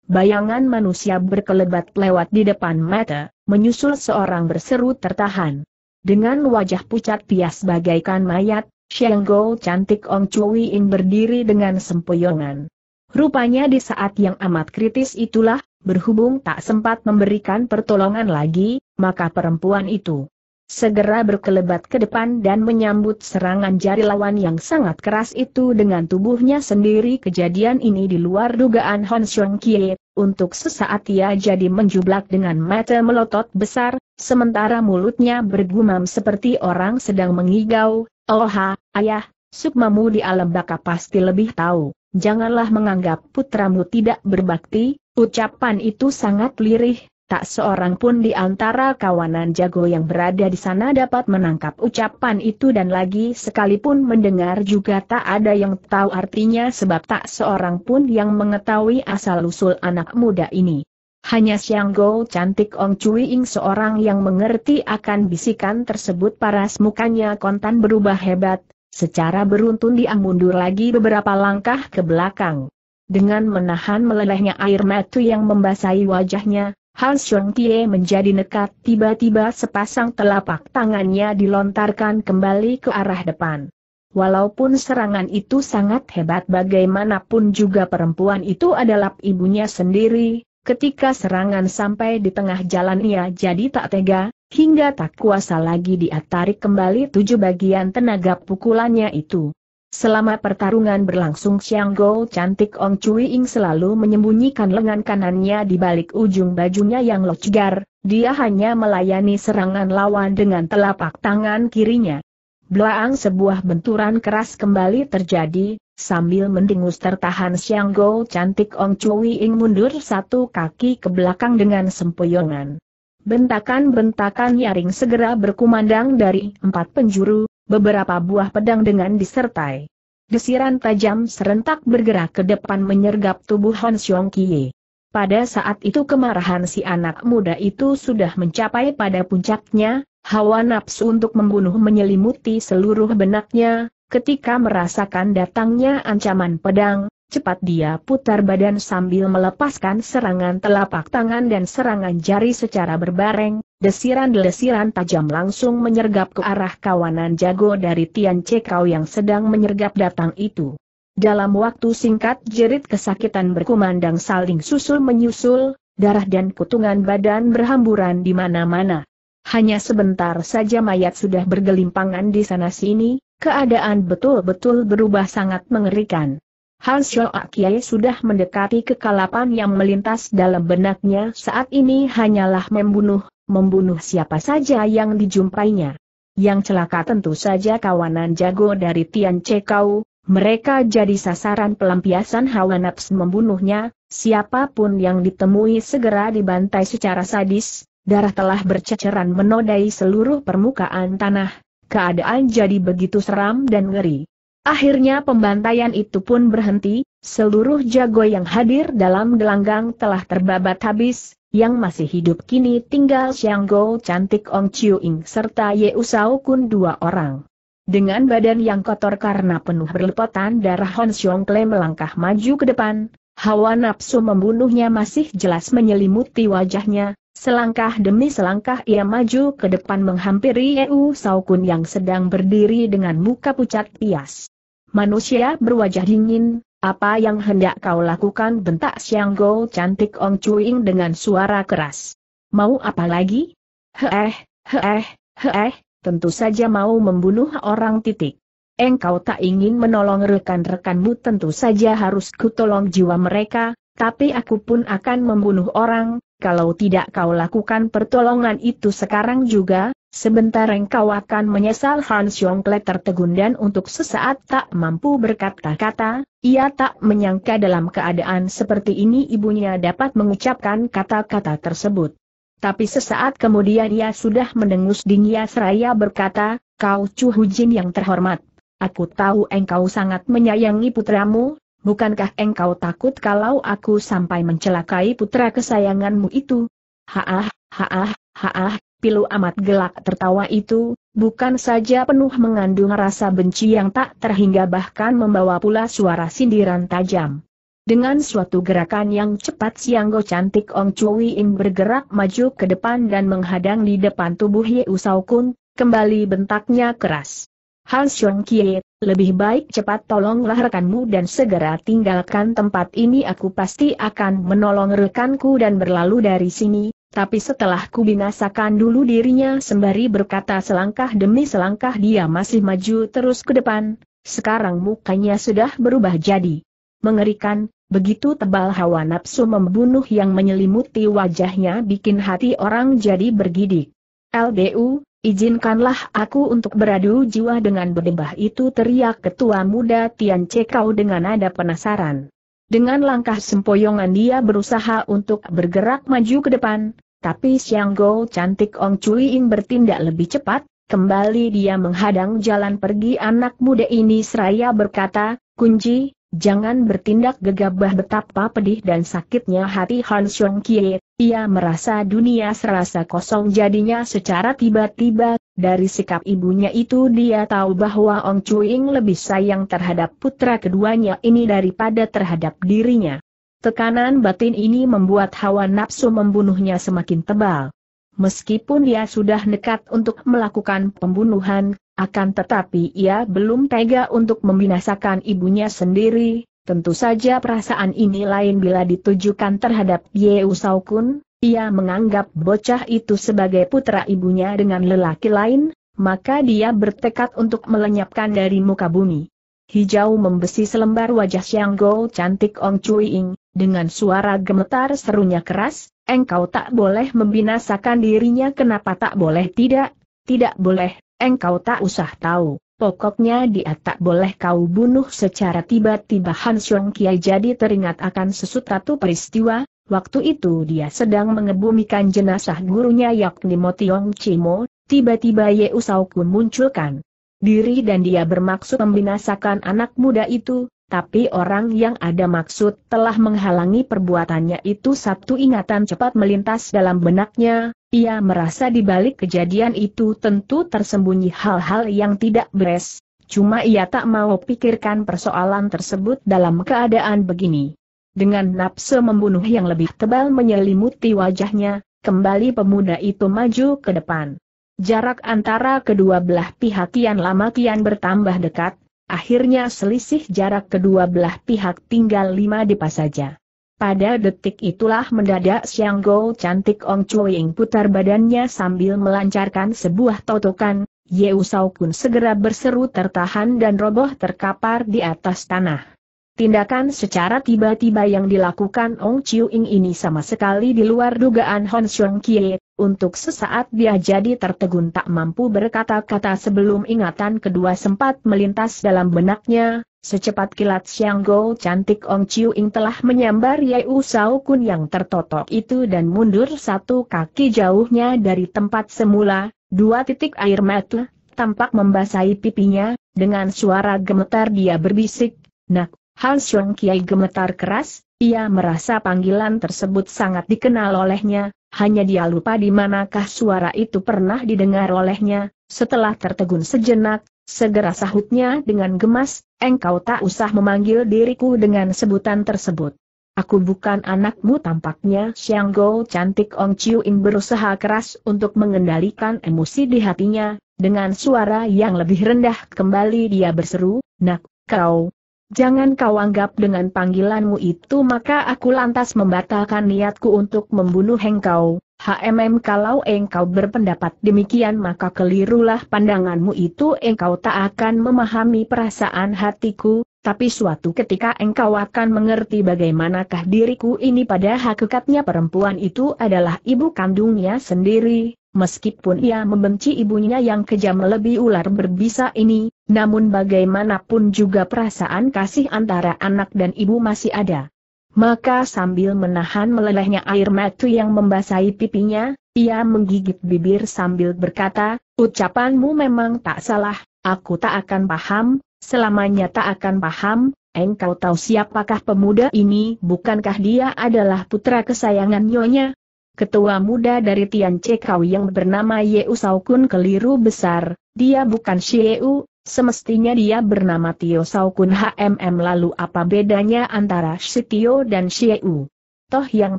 Bayangan manusia berkelebat lewat di depan mata, menyusul seorang berseru tertahan. Dengan wajah pucat pias bagaikan mayat, Sheng Gou cantik Ong Chui In berdiri dengan sempoyongan. Rupanya di saat yang amat kritis itulah, berhubung tak sempat memberikan pertolongan lagi, maka perempuan itu segera berkelebat ke depan dan menyambut serangan jari lawan yang sangat keras itu dengan tubuhnya sendiri kejadian ini di luar dugaan Hon Xiong Kie, untuk sesaat ia jadi menjublak dengan mata melotot besar, sementara mulutnya bergumam seperti orang sedang mengigau, Oha, oh ayah, sukmamu di alam baka pasti lebih tahu, janganlah menganggap putramu tidak berbakti, Ucapan itu sangat lirih, tak seorang pun di antara kawanan jago yang berada di sana dapat menangkap ucapan itu dan lagi sekalipun mendengar juga tak ada yang tahu artinya sebab tak seorang pun yang mengetahui asal-usul anak muda ini. Hanya Siang Go cantik Ong Cui Ing seorang yang mengerti akan bisikan tersebut paras mukanya kontan berubah hebat, secara beruntun dia mundur lagi beberapa langkah ke belakang. Dengan menahan melelehnya air mata yang membasahi wajahnya, Han Xiong Tie menjadi nekat tiba-tiba sepasang telapak tangannya dilontarkan kembali ke arah depan. Walaupun serangan itu sangat hebat bagaimanapun juga perempuan itu adalah ibunya sendiri, ketika serangan sampai di tengah jalan ia jadi tak tega, hingga tak kuasa lagi dia kembali tujuh bagian tenaga pukulannya itu. Selama pertarungan berlangsung Xiang Go cantik Ong Chui Ing selalu menyembunyikan lengan kanannya di balik ujung bajunya yang locgar, dia hanya melayani serangan lawan dengan telapak tangan kirinya. Blaang sebuah benturan keras kembali terjadi, sambil mendengus tertahan Xiang Go cantik Ong Chui Ing mundur satu kaki ke belakang dengan sempoyongan. Bentakan-bentakan nyaring segera berkumandang dari empat penjuru, beberapa buah pedang dengan disertai. Desiran tajam serentak bergerak ke depan menyergap tubuh Hon Xiong Kie. Pada saat itu kemarahan si anak muda itu sudah mencapai pada puncaknya, hawa nafsu untuk membunuh menyelimuti seluruh benaknya, ketika merasakan datangnya ancaman pedang, cepat dia putar badan sambil melepaskan serangan telapak tangan dan serangan jari secara berbareng, Desiran-desiran tajam langsung menyergap ke arah kawanan jago dari Tian Cekau yang sedang menyergap datang itu. Dalam waktu singkat jerit kesakitan berkumandang saling susul menyusul, darah dan kutungan badan berhamburan di mana-mana. Hanya sebentar saja mayat sudah bergelimpangan di sana-sini, keadaan betul-betul berubah sangat mengerikan. Hans Kiai sudah mendekati kekalapan yang melintas dalam benaknya saat ini hanyalah membunuh, membunuh siapa saja yang dijumpainya. Yang celaka tentu saja kawanan jago dari Tian Cekau, mereka jadi sasaran pelampiasan hawa nafsu membunuhnya, siapapun yang ditemui segera dibantai secara sadis, darah telah berceceran menodai seluruh permukaan tanah, keadaan jadi begitu seram dan ngeri. Akhirnya pembantaian itu pun berhenti, seluruh jago yang hadir dalam gelanggang telah terbabat habis, yang masih hidup kini tinggal Xiang Go cantik Ong Chiu Ing serta Ye Usau Kun dua orang. Dengan badan yang kotor karena penuh berlepotan darah Hon Xiong Kle melangkah maju ke depan, hawa nafsu membunuhnya masih jelas menyelimuti wajahnya, Selangkah demi selangkah ia maju ke depan menghampiri Usau Kun yang sedang berdiri dengan muka pucat pias. Manusia berwajah dingin, apa yang hendak kau lakukan bentak Sianggo, Go cantik Ong Cuing dengan suara keras. Mau apa lagi? Heeh, heeh, heeh, tentu saja mau membunuh orang titik. Engkau tak ingin menolong rekan-rekanmu tentu saja harus kutolong jiwa mereka, tapi aku pun akan membunuh orang, kalau tidak kau lakukan pertolongan itu sekarang juga, Sebentar engkau akan menyesal Hans Yongkle tertegun dan untuk sesaat tak mampu berkata-kata, ia tak menyangka dalam keadaan seperti ini ibunya dapat mengucapkan kata-kata tersebut. Tapi sesaat kemudian ia sudah mendengus dingin seraya berkata, kau Chu Hujin yang terhormat. Aku tahu engkau sangat menyayangi putramu, bukankah engkau takut kalau aku sampai mencelakai putra kesayanganmu itu? Haah, haah, haah, pilu amat gelak tertawa itu, bukan saja penuh mengandung rasa benci yang tak terhingga bahkan membawa pula suara sindiran tajam. Dengan suatu gerakan yang cepat Sianggo cantik Ong Chui Ing bergerak maju ke depan dan menghadang di depan tubuh Ye Usau Kun, kembali bentaknya keras. Han Xiong Kie, lebih baik cepat tolonglah rekanmu dan segera tinggalkan tempat ini aku pasti akan menolong rekanku dan berlalu dari sini, tapi setelah kubinasakan dulu dirinya sembari berkata selangkah demi selangkah dia masih maju terus ke depan, sekarang mukanya sudah berubah jadi mengerikan, begitu tebal hawa nafsu membunuh yang menyelimuti wajahnya bikin hati orang jadi bergidik. LBU, izinkanlah aku untuk beradu jiwa dengan berdebah itu teriak ketua muda Tian Cekau dengan nada penasaran. Dengan langkah sempoyongan dia berusaha untuk bergerak maju ke depan, tapi Xiang Go cantik Ong Cui Ing bertindak lebih cepat, kembali dia menghadang jalan pergi anak muda ini seraya berkata, Kunci, jangan bertindak gegabah betapa pedih dan sakitnya hati Han Xiong Kie, ia merasa dunia serasa kosong jadinya secara tiba-tiba dari sikap ibunya itu dia tahu bahwa Ong Chuing lebih sayang terhadap putra keduanya ini daripada terhadap dirinya. Tekanan batin ini membuat hawa nafsu membunuhnya semakin tebal. Meskipun dia sudah nekat untuk melakukan pembunuhan, akan tetapi ia belum tega untuk membinasakan ibunya sendiri, tentu saja perasaan ini lain bila ditujukan terhadap Yeu Kun ia menganggap bocah itu sebagai putra ibunya dengan lelaki lain, maka dia bertekad untuk melenyapkan dari muka bumi. Hijau membesi selembar wajah Xiang Go cantik Ong Cui Ing, dengan suara gemetar serunya keras, engkau tak boleh membinasakan dirinya kenapa tak boleh tidak, tidak boleh, engkau tak usah tahu. Pokoknya dia tak boleh kau bunuh secara tiba-tiba Han Xiong Kiai jadi teringat akan sesuatu peristiwa, Waktu itu dia sedang mengebumikan jenazah gurunya yakni Motiong Chimo, tiba-tiba Ye Usauku munculkan diri dan dia bermaksud membinasakan anak muda itu, tapi orang yang ada maksud telah menghalangi perbuatannya itu satu ingatan cepat melintas dalam benaknya, ia merasa di balik kejadian itu tentu tersembunyi hal-hal yang tidak beres, cuma ia tak mau pikirkan persoalan tersebut dalam keadaan begini. Dengan nafsu membunuh yang lebih tebal menyelimuti wajahnya, kembali pemuda itu maju ke depan. Jarak antara kedua belah pihak kian lama kian bertambah dekat, akhirnya selisih jarak kedua belah pihak tinggal lima depa saja. Pada detik itulah mendadak Siang Go cantik Ong Chuing putar badannya sambil melancarkan sebuah totokan, Yeu Sau pun segera berseru tertahan dan roboh terkapar di atas tanah. Tindakan secara tiba-tiba yang dilakukan Ong Chiu Ying ini sama sekali di luar dugaan Hon Xiong Kie, untuk sesaat dia jadi tertegun tak mampu berkata-kata sebelum ingatan kedua sempat melintas dalam benaknya, secepat kilat Xiang Go cantik Ong Chiu Ying telah menyambar U Sao Kun yang tertotok itu dan mundur satu kaki jauhnya dari tempat semula, dua titik air mata, tampak membasahi pipinya, dengan suara gemetar dia berbisik, Nak, Han Siong Kiai gemetar keras, ia merasa panggilan tersebut sangat dikenal olehnya, hanya dia lupa di manakah suara itu pernah didengar olehnya, setelah tertegun sejenak, segera sahutnya dengan gemas, engkau tak usah memanggil diriku dengan sebutan tersebut. Aku bukan anakmu tampaknya Xiang Go cantik Ong Chiu Ing berusaha keras untuk mengendalikan emosi di hatinya, dengan suara yang lebih rendah kembali dia berseru, nak, kau, Jangan kau anggap dengan panggilanmu itu maka aku lantas membatalkan niatku untuk membunuh engkau. HMM kalau engkau berpendapat demikian maka kelirulah pandanganmu itu engkau tak akan memahami perasaan hatiku, tapi suatu ketika engkau akan mengerti bagaimanakah diriku ini pada hakikatnya perempuan itu adalah ibu kandungnya sendiri, meskipun ia membenci ibunya yang kejam lebih ular berbisa ini, namun bagaimanapun juga perasaan kasih antara anak dan ibu masih ada. Maka sambil menahan melelehnya air mata yang membasahi pipinya, ia menggigit bibir sambil berkata, ucapanmu memang tak salah, aku tak akan paham, selamanya tak akan paham, engkau tahu siapakah pemuda ini, bukankah dia adalah putra kesayangan nyonya? Ketua muda dari Tian Cekau yang bernama ye Yeu Saukun keliru besar, dia bukan Shieu, Semestinya dia bernama Tio Saukun HMM lalu apa bedanya antara si Tio dan Xieu? Toh yang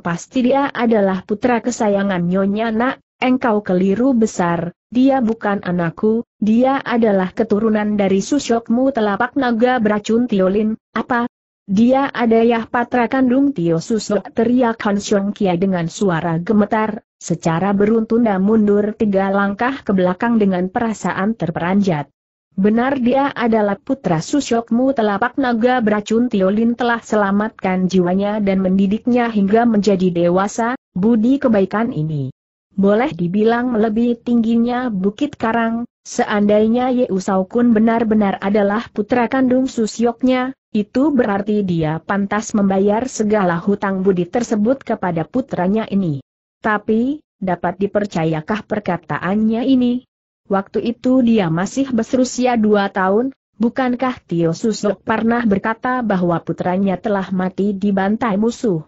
pasti dia adalah putra kesayangan Nyonya Nak, engkau keliru besar, dia bukan anakku, dia adalah keturunan dari susokmu telapak naga beracun Tio Lin. apa? Dia ada ya patra kandung Tio Susok teriak Han Xiong Kia dengan suara gemetar, secara beruntun dan mundur tiga langkah ke belakang dengan perasaan terperanjat. Benar dia adalah putra susyokmu telapak naga beracun Tiolin telah selamatkan jiwanya dan mendidiknya hingga menjadi dewasa, budi kebaikan ini. Boleh dibilang lebih tingginya Bukit Karang, seandainya Ye Usau benar-benar adalah putra kandung susyoknya, itu berarti dia pantas membayar segala hutang budi tersebut kepada putranya ini. Tapi, dapat dipercayakah perkataannya ini? Waktu itu dia masih berusia dua tahun, bukankah Tio Susok pernah berkata bahwa putranya telah mati di bantai musuh?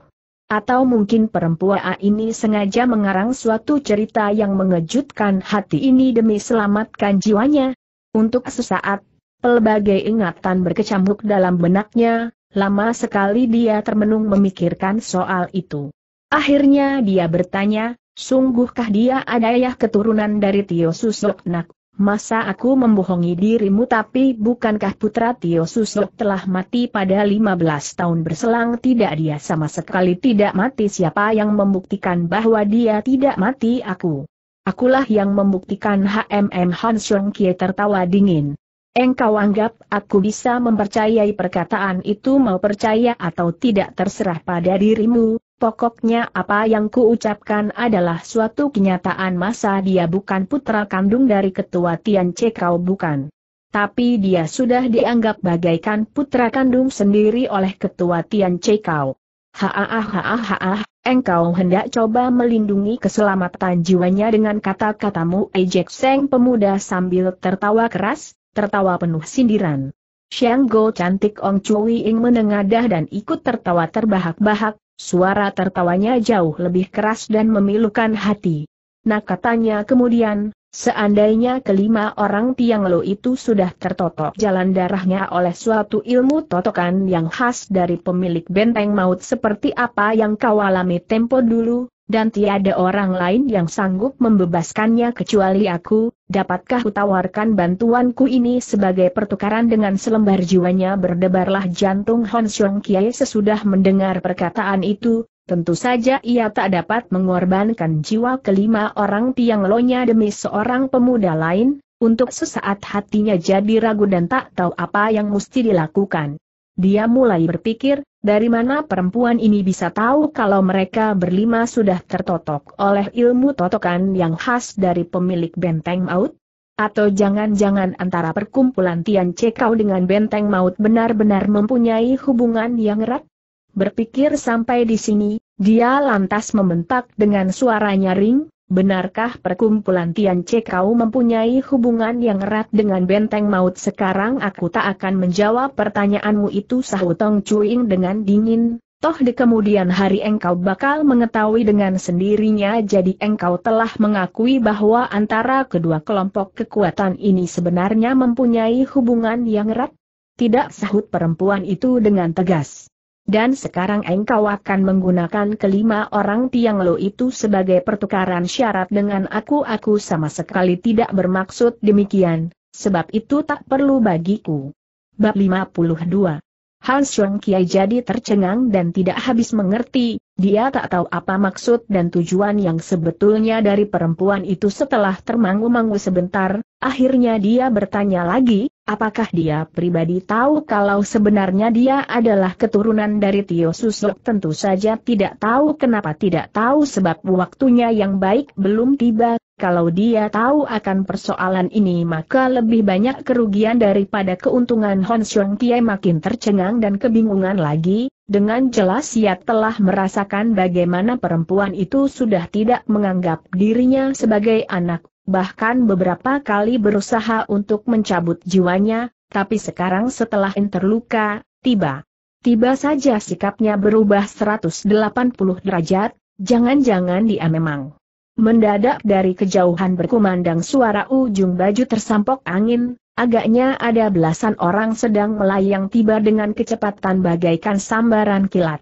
Atau mungkin perempuan A ini sengaja mengarang suatu cerita yang mengejutkan hati ini demi selamatkan jiwanya? Untuk sesaat, pelbagai ingatan berkecamuk dalam benaknya, lama sekali dia termenung memikirkan soal itu. Akhirnya dia bertanya, Sungguhkah dia ada ya keturunan dari Tio Susoknak? Masa aku membohongi dirimu tapi bukankah putra Tio Susok telah mati pada 15 tahun berselang tidak dia sama sekali tidak mati siapa yang membuktikan bahwa dia tidak mati aku. Akulah yang membuktikan HMM Han Xiong Kie tertawa dingin. Engkau anggap aku bisa mempercayai perkataan itu mau percaya atau tidak terserah pada dirimu, Pokoknya apa yang kuucapkan adalah suatu kenyataan masa dia bukan putra kandung dari ketua Tian Cekau bukan. Tapi dia sudah dianggap bagaikan putra kandung sendiri oleh ketua Tian Cekau. Haah engkau hendak coba melindungi keselamatan jiwanya dengan kata-katamu ejek seng pemuda sambil tertawa keras, tertawa penuh sindiran. Go cantik Ong Chui Ing menengadah dan ikut tertawa terbahak-bahak, Suara tertawanya jauh lebih keras dan memilukan hati. Nah katanya kemudian, seandainya kelima orang tiang lo itu sudah tertotok jalan darahnya oleh suatu ilmu totokan yang khas dari pemilik benteng maut seperti apa yang kau alami tempo dulu, dan tiada orang lain yang sanggup membebaskannya kecuali aku, dapatkah kutawarkan bantuanku ini sebagai pertukaran dengan selembar jiwanya berdebarlah jantung Hon Xiong Kiai sesudah mendengar perkataan itu, tentu saja ia tak dapat mengorbankan jiwa kelima orang tiang nya demi seorang pemuda lain, untuk sesaat hatinya jadi ragu dan tak tahu apa yang mesti dilakukan. Dia mulai berpikir, dari mana perempuan ini bisa tahu kalau mereka berlima sudah tertotok oleh ilmu totokan yang khas dari pemilik benteng maut? Atau jangan-jangan antara perkumpulan Tian Cekau dengan benteng maut benar-benar mempunyai hubungan yang erat? Berpikir sampai di sini, dia lantas membentak dengan suara nyaring, Benarkah perkumpulan Tian Che kau mempunyai hubungan yang erat dengan benteng maut sekarang aku tak akan menjawab pertanyaanmu itu sahutong Tong Chuing dengan dingin, toh di kemudian hari engkau bakal mengetahui dengan sendirinya jadi engkau telah mengakui bahwa antara kedua kelompok kekuatan ini sebenarnya mempunyai hubungan yang erat? Tidak sahut perempuan itu dengan tegas. Dan sekarang engkau akan menggunakan kelima orang tiang lo itu sebagai pertukaran syarat dengan aku. Aku sama sekali tidak bermaksud demikian, sebab itu tak perlu bagiku. Bab 52 Hans Shuang Kiai jadi tercengang dan tidak habis mengerti, dia tak tahu apa maksud dan tujuan yang sebetulnya dari perempuan itu setelah termangu-mangu sebentar, Akhirnya dia bertanya lagi, apakah dia pribadi tahu kalau sebenarnya dia adalah keturunan dari Tio Susok? Tentu saja tidak tahu kenapa tidak tahu sebab waktunya yang baik belum tiba. Kalau dia tahu akan persoalan ini maka lebih banyak kerugian daripada keuntungan Hon Xiong Tie makin tercengang dan kebingungan lagi, dengan jelas ia telah merasakan bagaimana perempuan itu sudah tidak menganggap dirinya sebagai anak bahkan beberapa kali berusaha untuk mencabut jiwanya, tapi sekarang setelah interluka, tiba. Tiba saja sikapnya berubah 180 derajat, jangan-jangan dia memang. Mendadak dari kejauhan berkumandang suara ujung baju tersampok angin, agaknya ada belasan orang sedang melayang tiba dengan kecepatan bagaikan sambaran kilat.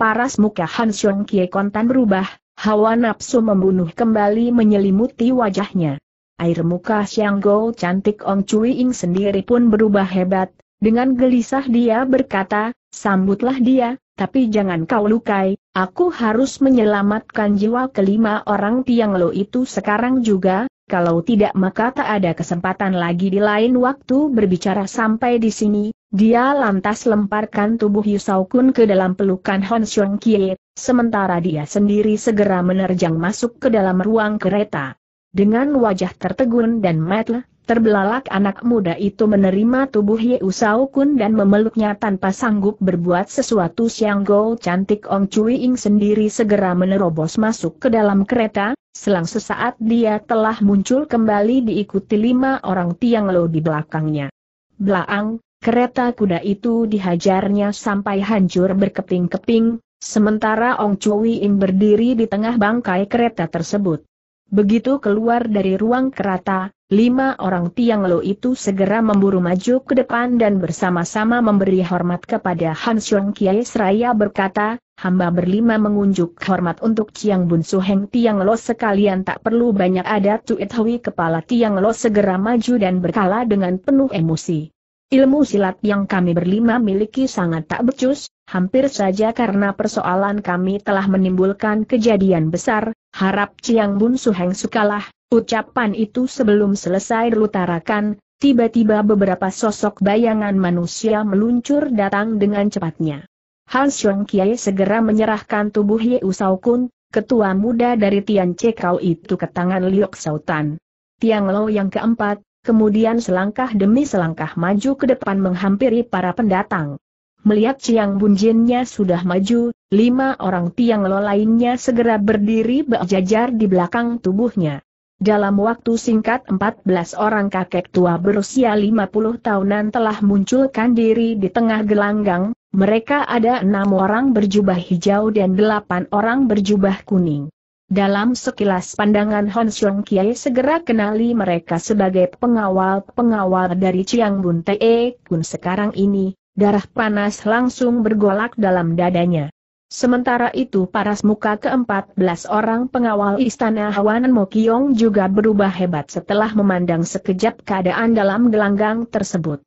Paras muka Han Xiong kontan berubah, Hawa nafsu membunuh kembali menyelimuti wajahnya. Air muka Xiang Go cantik Ong Cui Ing sendiri pun berubah hebat, dengan gelisah dia berkata, sambutlah dia, tapi jangan kau lukai, aku harus menyelamatkan jiwa kelima orang Tiang Lo itu sekarang juga, kalau tidak maka tak ada kesempatan lagi di lain waktu berbicara sampai di sini, dia lantas lemparkan tubuh Yusau Kun ke dalam pelukan Hon Xiong Kie, sementara dia sendiri segera menerjang masuk ke dalam ruang kereta. Dengan wajah tertegun dan metel, Terbelalak anak muda itu menerima tubuh Ye Usau Kun dan memeluknya tanpa sanggup berbuat sesuatu Siang Go cantik Ong Chui Ing sendiri segera menerobos masuk ke dalam kereta, selang sesaat dia telah muncul kembali diikuti lima orang Tiang Lo di belakangnya. Belaang, kereta kuda itu dihajarnya sampai hancur berkeping-keping, sementara Ong Chui Ing berdiri di tengah bangkai kereta tersebut. Begitu keluar dari ruang kereta, Lima orang Tiang Lo itu segera memburu maju ke depan dan bersama-sama memberi hormat kepada Han Xiong Kiai Seraya berkata, hamba berlima mengunjuk hormat untuk Chiang Bun Su Heng Tiang Lo sekalian tak perlu banyak Tu Tuit Hui kepala Tiang Lo segera maju dan berkala dengan penuh emosi. Ilmu silat yang kami berlima miliki sangat tak becus, hampir saja karena persoalan kami telah menimbulkan kejadian besar, Harap Ciang Bun Suheng sukalah, ucapan itu sebelum selesai lutarakan, tiba-tiba beberapa sosok bayangan manusia meluncur datang dengan cepatnya. Han Xiong Kiai segera menyerahkan tubuh Ye Usau Kun, ketua muda dari Tian Cekau itu ke tangan Liok Sautan. Tiang Lo yang keempat, kemudian selangkah demi selangkah maju ke depan menghampiri para pendatang. Melihat Ciang Bunjinnya sudah maju, lima orang tiang lo lainnya segera berdiri berjajar di belakang tubuhnya. Dalam waktu singkat empat belas orang kakek tua berusia lima puluh tahunan telah munculkan diri di tengah gelanggang, mereka ada enam orang berjubah hijau dan delapan orang berjubah kuning. Dalam sekilas pandangan Hon Xiong Kiai segera kenali mereka sebagai pengawal-pengawal dari Ciang Bun Tee Kun sekarang ini, Darah panas langsung bergolak dalam dadanya. Sementara itu paras muka ke-14 orang pengawal istana Hawanan Mokyong juga berubah hebat setelah memandang sekejap keadaan dalam gelanggang tersebut.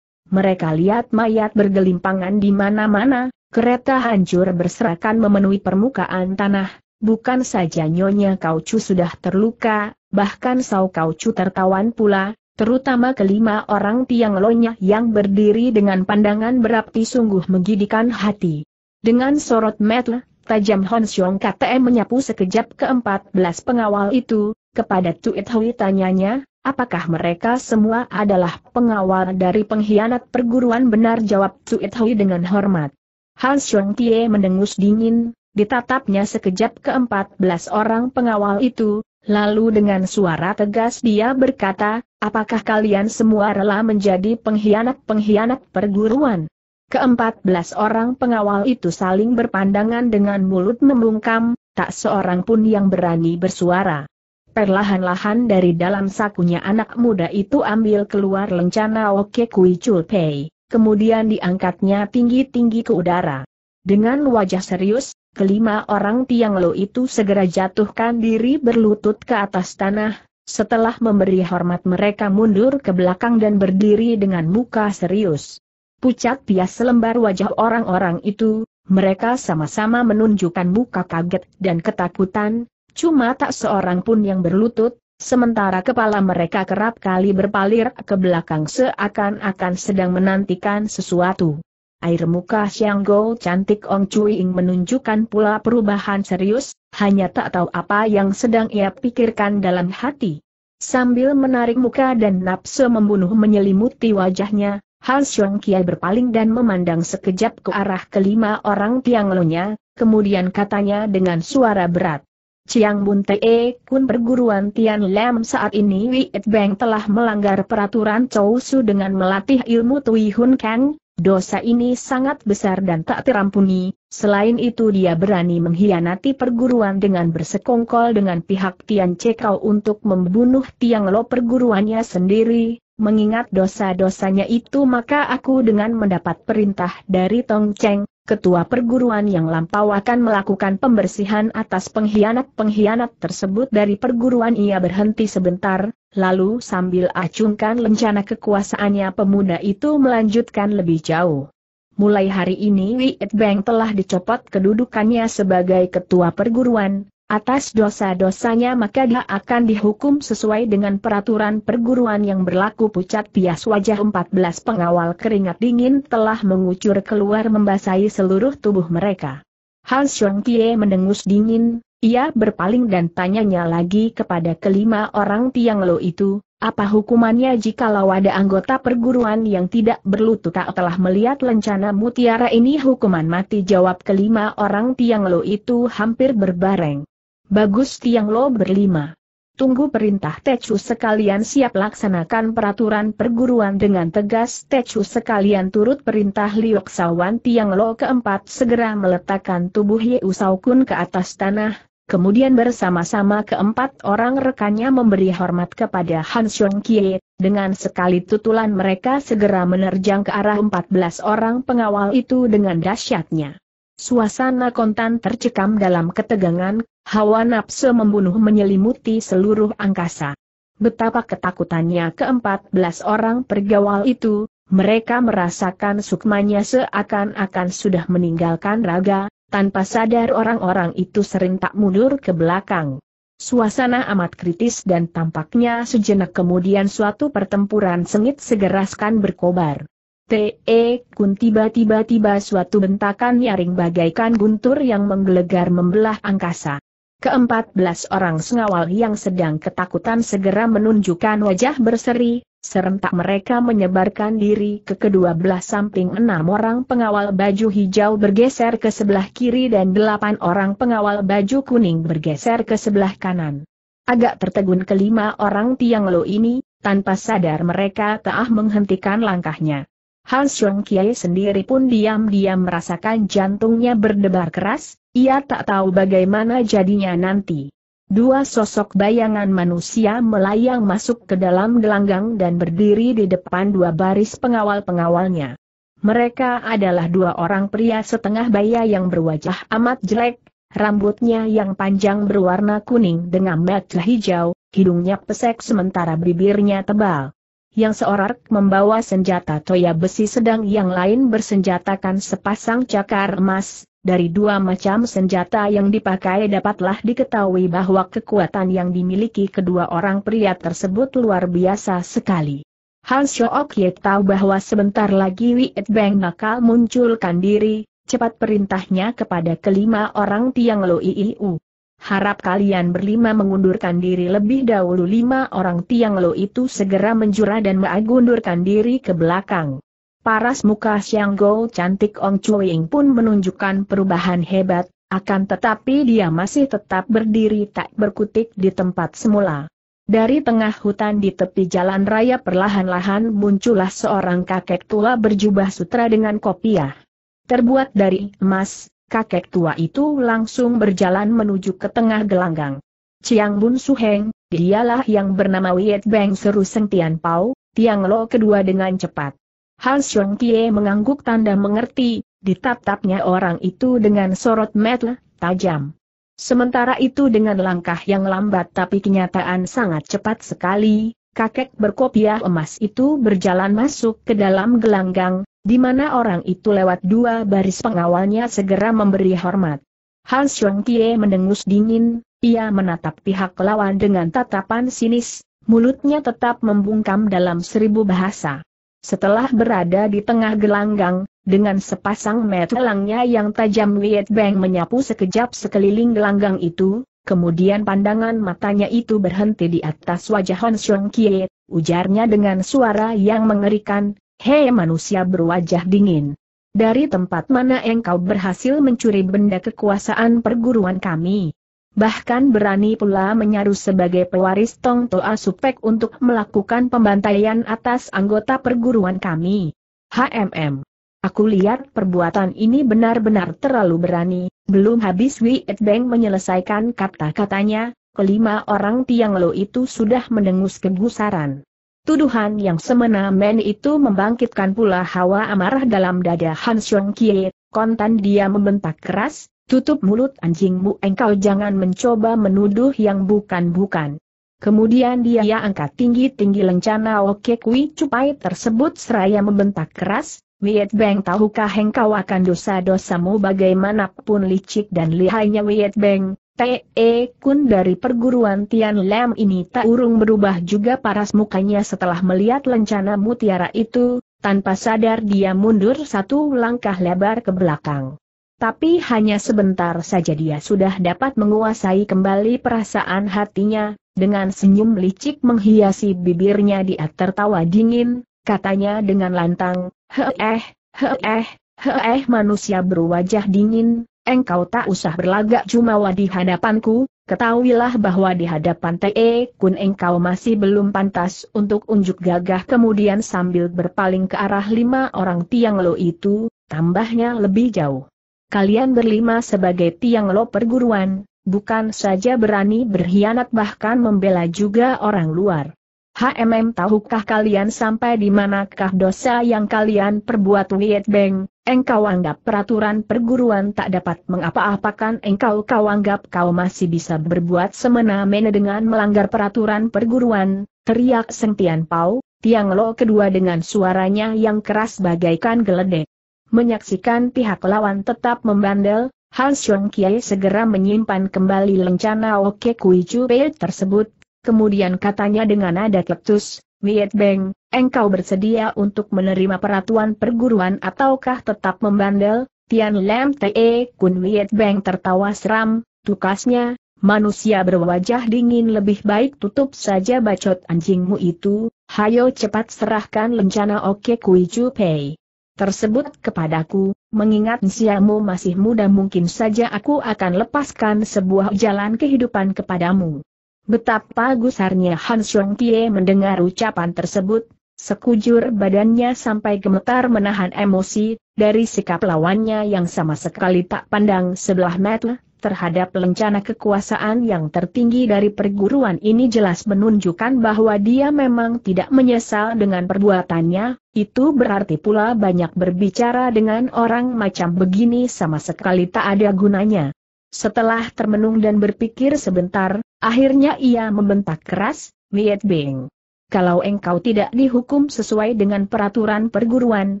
Mereka lihat mayat bergelimpangan di mana-mana, kereta hancur berserakan memenuhi permukaan tanah, bukan saja Nyonya Kaucu sudah terluka, bahkan Sau Kaucu tertawan pula, terutama kelima orang tiang lonya yang berdiri dengan pandangan berapi sungguh menggidikan hati. Dengan sorot metel, tajam Hon Xiong KTM menyapu sekejap keempat belas pengawal itu, kepada Tuit Hui tanyanya, apakah mereka semua adalah pengawal dari pengkhianat perguruan benar jawab Tuit Hui dengan hormat. Han Xiong Tie mendengus dingin, ditatapnya sekejap keempat belas orang pengawal itu, Lalu dengan suara tegas dia berkata, apakah kalian semua rela menjadi pengkhianat-pengkhianat perguruan? Keempat belas orang pengawal itu saling berpandangan dengan mulut membungkam, tak seorang pun yang berani bersuara. Perlahan-lahan dari dalam sakunya anak muda itu ambil keluar lencana Oke Kui Pei, kemudian diangkatnya tinggi-tinggi ke udara. Dengan wajah serius, Kelima orang Tiang Lo itu segera jatuhkan diri berlutut ke atas tanah, setelah memberi hormat mereka mundur ke belakang dan berdiri dengan muka serius. Pucat pias selembar wajah orang-orang itu, mereka sama-sama menunjukkan muka kaget dan ketakutan, cuma tak seorang pun yang berlutut, sementara kepala mereka kerap kali berpalir ke belakang seakan-akan sedang menantikan sesuatu. Air muka Xiang Go cantik Ong Cui Ing menunjukkan pula perubahan serius, hanya tak tahu apa yang sedang ia pikirkan dalam hati. Sambil menarik muka dan nafsu membunuh menyelimuti wajahnya, Hal Xiong Kiai berpaling dan memandang sekejap ke arah kelima orang Tianglonya, kemudian katanya dengan suara berat. Ciang Bun Tee Kun perguruan Tian Lam saat ini Wei Beng telah melanggar peraturan Chou Su dengan melatih ilmu Tui Hun Kang, Dosa ini sangat besar dan tak terampuni, selain itu dia berani mengkhianati perguruan dengan bersekongkol dengan pihak Tian Cekau untuk membunuh Tiang Lo perguruannya sendiri, mengingat dosa-dosanya itu maka aku dengan mendapat perintah dari Tong Cheng, ketua perguruan yang lampau akan melakukan pembersihan atas pengkhianat-pengkhianat tersebut dari perguruan ia berhenti sebentar, Lalu sambil acungkan lencana kekuasaannya pemuda itu melanjutkan lebih jauh. Mulai hari ini Wiit Beng telah dicopot kedudukannya sebagai ketua perguruan, atas dosa-dosanya maka dia akan dihukum sesuai dengan peraturan perguruan yang berlaku pucat pias wajah 14 pengawal keringat dingin telah mengucur keluar membasahi seluruh tubuh mereka. Han Xiong Kie mendengus dingin, ia berpaling dan tanyanya lagi kepada kelima orang Tiang Lo itu, apa hukumannya jikalau ada anggota perguruan yang tidak berlutut tak telah melihat lencana mutiara ini hukuman mati jawab kelima orang Tiang Lo itu hampir berbareng. Bagus Tiang Lo berlima. Tunggu perintah Techu sekalian siap laksanakan peraturan perguruan dengan tegas Techu sekalian turut perintah Liok Sawan Tiang Lo keempat segera meletakkan tubuh Yeu Saukun ke atas tanah, Kemudian bersama-sama keempat orang rekannya memberi hormat kepada Han Xiong Kie, dengan sekali tutulan mereka segera menerjang ke arah empat belas orang pengawal itu dengan dahsyatnya. Suasana kontan tercekam dalam ketegangan, hawa nafsu membunuh menyelimuti seluruh angkasa. Betapa ketakutannya keempat belas orang pergawal itu, mereka merasakan sukmanya seakan-akan sudah meninggalkan raga, tanpa sadar orang-orang itu sering tak mundur ke belakang. Suasana amat kritis dan tampaknya sejenak kemudian suatu pertempuran sengit segeraskan berkobar. T.E. Kun tiba-tiba tiba suatu bentakan nyaring bagaikan guntur yang menggelegar membelah angkasa. Keempat belas orang sengawal yang sedang ketakutan segera menunjukkan wajah berseri, Serentak mereka menyebarkan diri ke kedua belah samping enam orang pengawal baju hijau bergeser ke sebelah kiri dan delapan orang pengawal baju kuning bergeser ke sebelah kanan. Agak tertegun kelima orang Tiang Lo ini, tanpa sadar mereka telah menghentikan langkahnya. Han Xiong Kiai sendiri pun diam-diam merasakan jantungnya berdebar keras, ia tak tahu bagaimana jadinya nanti. Dua sosok bayangan manusia melayang masuk ke dalam gelanggang dan berdiri di depan dua baris pengawal-pengawalnya. Mereka adalah dua orang pria setengah baya yang berwajah amat jelek, rambutnya yang panjang berwarna kuning dengan mata hijau, hidungnya pesek sementara bibirnya tebal yang seorang membawa senjata toya besi sedang yang lain bersenjatakan sepasang cakar emas, dari dua macam senjata yang dipakai dapatlah diketahui bahwa kekuatan yang dimiliki kedua orang pria tersebut luar biasa sekali. Han Shook Ye tahu bahwa sebentar lagi Wiet Beng bakal munculkan diri, cepat perintahnya kepada kelima orang Tiang Lo Iiu. Harap kalian berlima mengundurkan diri lebih dahulu lima orang tiang lo itu segera menjura dan mengundurkan diri ke belakang. Paras muka Xiang Go cantik Ong Chuing pun menunjukkan perubahan hebat, akan tetapi dia masih tetap berdiri tak berkutik di tempat semula. Dari tengah hutan di tepi jalan raya perlahan-lahan muncullah seorang kakek tua berjubah sutra dengan kopiah. Terbuat dari emas, kakek tua itu langsung berjalan menuju ke tengah gelanggang. Chiang Bun Suheng, dialah yang bernama Wiet Beng seru Sentian Pau, Tiang Lo kedua dengan cepat. Hal Xiong Kie mengangguk tanda mengerti, ditap-tapnya orang itu dengan sorot mata tajam. Sementara itu dengan langkah yang lambat tapi kenyataan sangat cepat sekali, kakek berkopiah emas itu berjalan masuk ke dalam gelanggang, di mana orang itu lewat dua baris pengawalnya segera memberi hormat. Hans Xiong Kie mendengus dingin, ia menatap pihak lawan dengan tatapan sinis, mulutnya tetap membungkam dalam seribu bahasa. Setelah berada di tengah gelanggang, dengan sepasang mata langnya yang tajam Wiet Beng menyapu sekejap sekeliling gelanggang itu, Kemudian pandangan matanya itu berhenti di atas wajah Hon Xiong Kie, ujarnya dengan suara yang mengerikan, Hei manusia berwajah dingin. Dari tempat mana engkau berhasil mencuri benda kekuasaan perguruan kami? Bahkan berani pula menyaru sebagai pewaris Tong Toa Supek untuk melakukan pembantaian atas anggota perguruan kami. HMM Aku lihat perbuatan ini benar-benar terlalu berani, belum habis Wei Beng menyelesaikan kata-katanya, kelima orang Tiang Lo itu sudah mendengus kegusaran. Tuduhan yang semena-men itu membangkitkan pula hawa amarah dalam dada Han Xiong Kie, kontan dia membentak keras, tutup mulut anjingmu engkau jangan mencoba menuduh yang bukan-bukan. Kemudian dia angkat tinggi-tinggi lencana Oke Kui Cupai tersebut seraya membentak keras, Wiet Beng tahukah engkau akan dosa-dosamu bagaimanapun licik dan lihainya Wiet Beng, T.E. Kun dari perguruan Tian Lam ini tak urung berubah juga paras mukanya setelah melihat lencana mutiara itu, tanpa sadar dia mundur satu langkah lebar ke belakang. Tapi hanya sebentar saja dia sudah dapat menguasai kembali perasaan hatinya, dengan senyum licik menghiasi bibirnya dia tertawa dingin, katanya dengan lantang, he eh, he eh, eh, manusia berwajah dingin, engkau tak usah berlagak jumawa di hadapanku, ketahuilah bahwa di hadapan Te Kun engkau masih belum pantas untuk unjuk gagah kemudian sambil berpaling ke arah lima orang tiang lo itu, tambahnya lebih jauh. Kalian berlima sebagai tiang lo perguruan, bukan saja berani berkhianat bahkan membela juga orang luar. HMM tahukah kalian sampai di manakah dosa yang kalian perbuat Wiet Beng, engkau anggap peraturan perguruan tak dapat mengapa-apakan engkau kau anggap kau masih bisa berbuat semena-mena dengan melanggar peraturan perguruan, teriak Sentian Pau, Tiang Lo kedua dengan suaranya yang keras bagaikan geledek. Menyaksikan pihak lawan tetap membandel, Hans Xiong Kiai segera menyimpan kembali lencana Oke Kui Chu Pei tersebut Kemudian katanya dengan nada kleptus, Miet Beng, engkau bersedia untuk menerima peraturan perguruan ataukah tetap membandel? Tian Lam Te Kun Miet Beng tertawa seram, tukasnya, manusia berwajah dingin lebih baik tutup saja bacot anjingmu itu, hayo cepat serahkan lencana Oke Kui Ju Pei tersebut kepadaku, mengingat siamu masih muda mungkin saja aku akan lepaskan sebuah jalan kehidupan kepadamu. Betapa gusarnya Han Xiong mendengar ucapan tersebut, sekujur badannya sampai gemetar menahan emosi, dari sikap lawannya yang sama sekali tak pandang sebelah mata, terhadap lencana kekuasaan yang tertinggi dari perguruan ini jelas menunjukkan bahwa dia memang tidak menyesal dengan perbuatannya, itu berarti pula banyak berbicara dengan orang macam begini sama sekali tak ada gunanya. Setelah termenung dan berpikir sebentar, akhirnya ia membentak keras, Miet Bing. Kalau engkau tidak dihukum sesuai dengan peraturan perguruan,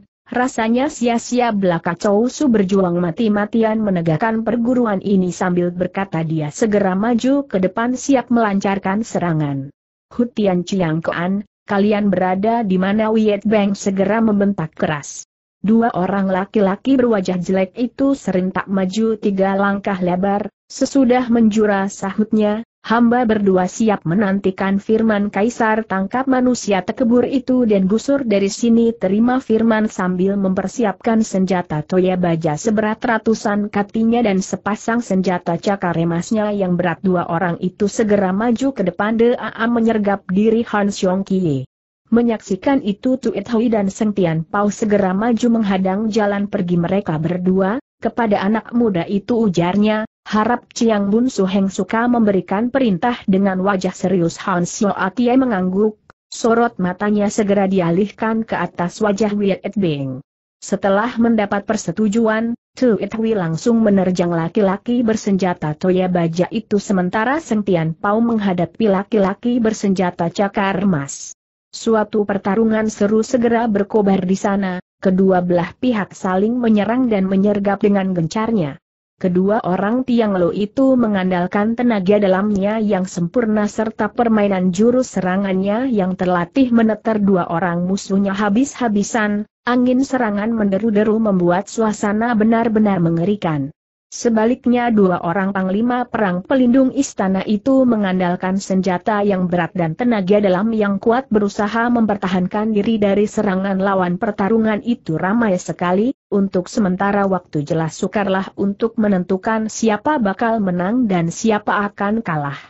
rasanya sia-sia belaka Chow Su berjuang mati-matian menegakkan perguruan ini sambil berkata dia segera maju ke depan siap melancarkan serangan. Hutian Chiang kalian berada di mana Wiet Beng segera membentak keras. Dua orang laki-laki berwajah jelek itu serentak maju tiga langkah lebar, sesudah menjura sahutnya, hamba berdua siap menantikan firman kaisar tangkap manusia tekebur itu dan gusur dari sini terima firman sambil mempersiapkan senjata toya baja seberat ratusan katinya dan sepasang senjata cakar emasnya yang berat dua orang itu segera maju ke depan Daa menyergap diri Hans Xiong Kie. Menyaksikan itu Tuit Hui dan Seng Tian Pao segera maju menghadang jalan pergi mereka berdua, kepada anak muda itu ujarnya, harap Chiang Bun Su Heng suka memberikan perintah dengan wajah serius Han Sio Atie mengangguk, sorot matanya segera dialihkan ke atas wajah Wiet Beng. Setelah mendapat persetujuan, Tuit Hui langsung menerjang laki-laki bersenjata Toya Baja itu sementara Seng Tian Pao menghadapi laki-laki bersenjata Cakar emas. Suatu pertarungan seru segera berkobar di sana, kedua belah pihak saling menyerang dan menyergap dengan gencarnya. Kedua orang Tiang Lo itu mengandalkan tenaga dalamnya yang sempurna serta permainan jurus serangannya yang terlatih meneter dua orang musuhnya habis-habisan, angin serangan menderu-deru membuat suasana benar-benar mengerikan. Sebaliknya dua orang panglima perang pelindung istana itu mengandalkan senjata yang berat dan tenaga dalam yang kuat berusaha mempertahankan diri dari serangan lawan pertarungan itu ramai sekali, untuk sementara waktu jelas sukarlah untuk menentukan siapa bakal menang dan siapa akan kalah.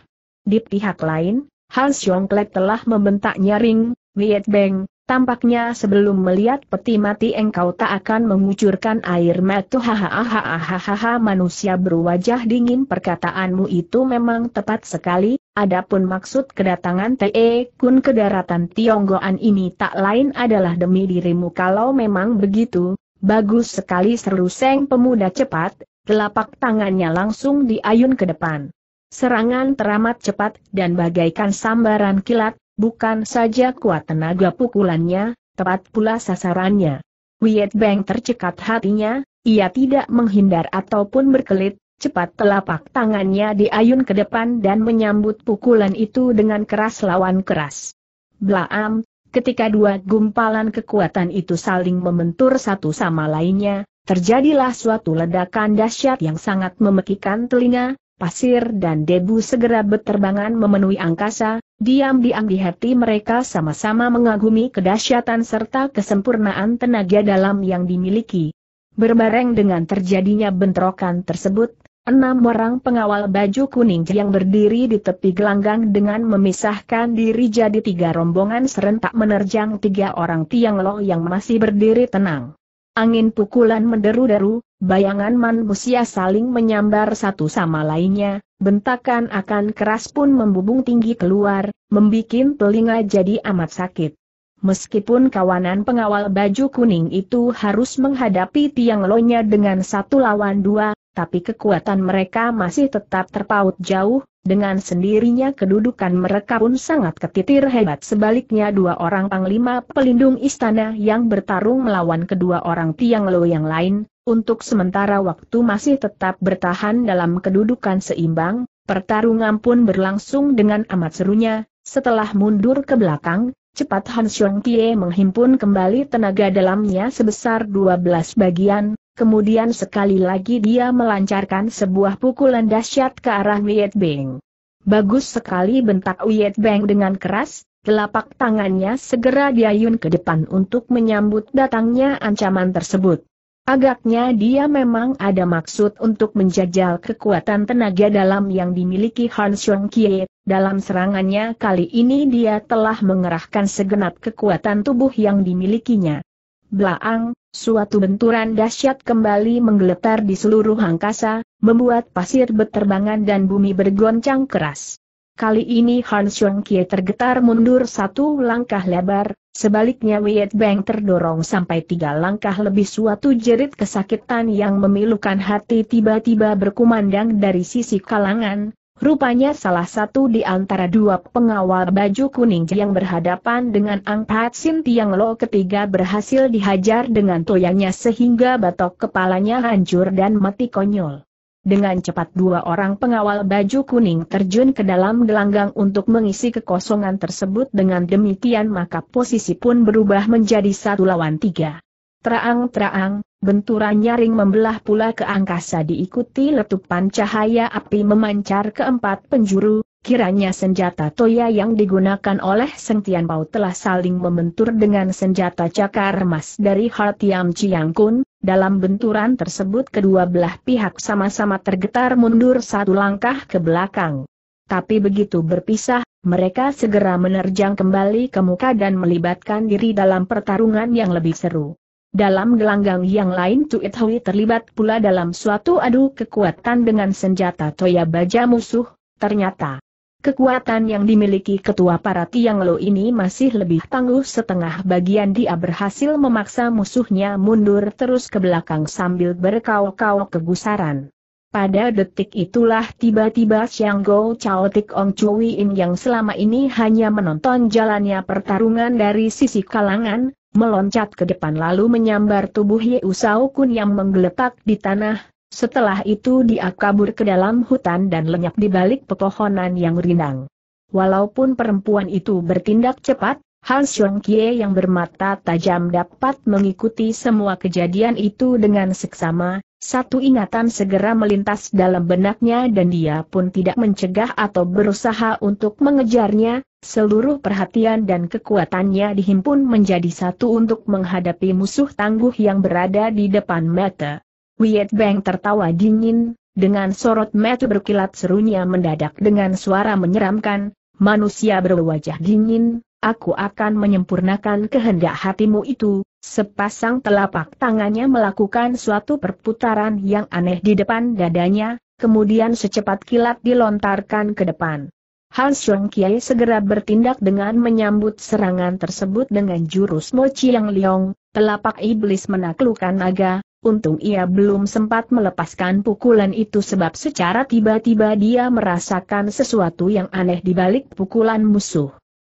Di pihak lain, Hans Yongklek telah membentak nyaring, Wiet Beng, Tampaknya sebelum melihat peti mati engkau tak akan mengucurkan air mata hahaha manusia berwajah dingin perkataanmu itu memang tepat sekali, adapun maksud kedatangan Te Kun ke daratan Tionggoan ini tak lain adalah demi dirimu kalau memang begitu, bagus sekali seru seng pemuda cepat, telapak tangannya langsung diayun ke depan. Serangan teramat cepat dan bagaikan sambaran kilat, Bukan saja kuat tenaga pukulannya, tepat pula sasarannya. Wiet Beng tercekat hatinya, ia tidak menghindar ataupun berkelit, cepat telapak tangannya diayun ke depan dan menyambut pukulan itu dengan keras lawan keras. Blaam, ketika dua gumpalan kekuatan itu saling membentur satu sama lainnya, terjadilah suatu ledakan dahsyat yang sangat memekikan telinga, pasir dan debu segera berterbangan memenuhi angkasa, diam-diam di hati mereka sama-sama mengagumi kedahsyatan serta kesempurnaan tenaga dalam yang dimiliki. Berbareng dengan terjadinya bentrokan tersebut, enam orang pengawal baju kuning yang berdiri di tepi gelanggang dengan memisahkan diri jadi tiga rombongan serentak menerjang tiga orang Tianglo yang masih berdiri tenang. Angin pukulan menderu-deru, bayangan manusia saling menyambar satu sama lainnya, bentakan akan keras pun membubung tinggi keluar, membikin telinga jadi amat sakit. Meskipun kawanan pengawal baju kuning itu harus menghadapi tiang lonya dengan satu lawan dua, tapi kekuatan mereka masih tetap terpaut jauh, dengan sendirinya kedudukan mereka pun sangat ketitir hebat sebaliknya dua orang panglima pelindung istana yang bertarung melawan kedua orang tiang lo yang lain, untuk sementara waktu masih tetap bertahan dalam kedudukan seimbang, pertarungan pun berlangsung dengan amat serunya, setelah mundur ke belakang, cepat Han Xiong Tie menghimpun kembali tenaga dalamnya sebesar 12 bagian, Kemudian sekali lagi dia melancarkan sebuah pukulan dahsyat ke arah Wiet Beng. Bagus sekali bentak Wiet Beng dengan keras, telapak tangannya segera diayun ke depan untuk menyambut datangnya ancaman tersebut. Agaknya dia memang ada maksud untuk menjajal kekuatan tenaga dalam yang dimiliki Han Xiong Kie. Dalam serangannya kali ini dia telah mengerahkan segenap kekuatan tubuh yang dimilikinya. Belaang, suatu benturan dahsyat kembali menggeletar di seluruh angkasa, membuat pasir berterbangan dan bumi bergoncang keras. Kali ini Han Xiong Kie tergetar mundur satu langkah lebar, sebaliknya Wiet Bang terdorong sampai tiga langkah lebih suatu jerit kesakitan yang memilukan hati tiba-tiba berkumandang dari sisi kalangan, Rupanya salah satu di antara dua pengawal baju kuning yang berhadapan dengan Ang Pat Sin Tiang Lo ketiga berhasil dihajar dengan toyangnya sehingga batok kepalanya hancur dan mati konyol. Dengan cepat dua orang pengawal baju kuning terjun ke dalam gelanggang untuk mengisi kekosongan tersebut dengan demikian maka posisi pun berubah menjadi satu lawan tiga. Traang traang. Benturan nyaring membelah pula ke angkasa diikuti letupan cahaya api memancar ke empat penjuru, kiranya senjata toya yang digunakan oleh Seng Tian Pao telah saling membentur dengan senjata cakar emas dari Hartiam Chiang Kun, dalam benturan tersebut kedua belah pihak sama-sama tergetar mundur satu langkah ke belakang. Tapi begitu berpisah, mereka segera menerjang kembali ke muka dan melibatkan diri dalam pertarungan yang lebih seru. Dalam gelanggang yang lain Cuit Hui terlibat pula dalam suatu adu kekuatan dengan senjata toya baja musuh, ternyata. Kekuatan yang dimiliki ketua para Tiang Lo ini masih lebih tangguh setengah bagian dia berhasil memaksa musuhnya mundur terus ke belakang sambil berkau-kau kegusaran. Pada detik itulah tiba-tiba Xiang Go Chao Tik Ong Chui In yang selama ini hanya menonton jalannya pertarungan dari sisi kalangan, meloncat ke depan lalu menyambar tubuh Ye Usau Kun yang menggeletak di tanah, setelah itu dia kabur ke dalam hutan dan lenyap di balik pepohonan yang rindang. Walaupun perempuan itu bertindak cepat, Han Xiong Kie yang bermata tajam dapat mengikuti semua kejadian itu dengan seksama, satu ingatan segera melintas dalam benaknya dan dia pun tidak mencegah atau berusaha untuk mengejarnya, seluruh perhatian dan kekuatannya dihimpun menjadi satu untuk menghadapi musuh tangguh yang berada di depan mata. Wiet Beng tertawa dingin, dengan sorot mata berkilat serunya mendadak dengan suara menyeramkan, manusia berwajah dingin, aku akan menyempurnakan kehendak hatimu itu, sepasang telapak tangannya melakukan suatu perputaran yang aneh di depan dadanya, kemudian secepat kilat dilontarkan ke depan. Han Sung Kiai segera bertindak dengan menyambut serangan tersebut dengan jurus Mo Chiang Liong, telapak iblis menaklukkan naga, untung ia belum sempat melepaskan pukulan itu sebab secara tiba-tiba dia merasakan sesuatu yang aneh di balik pukulan musuh.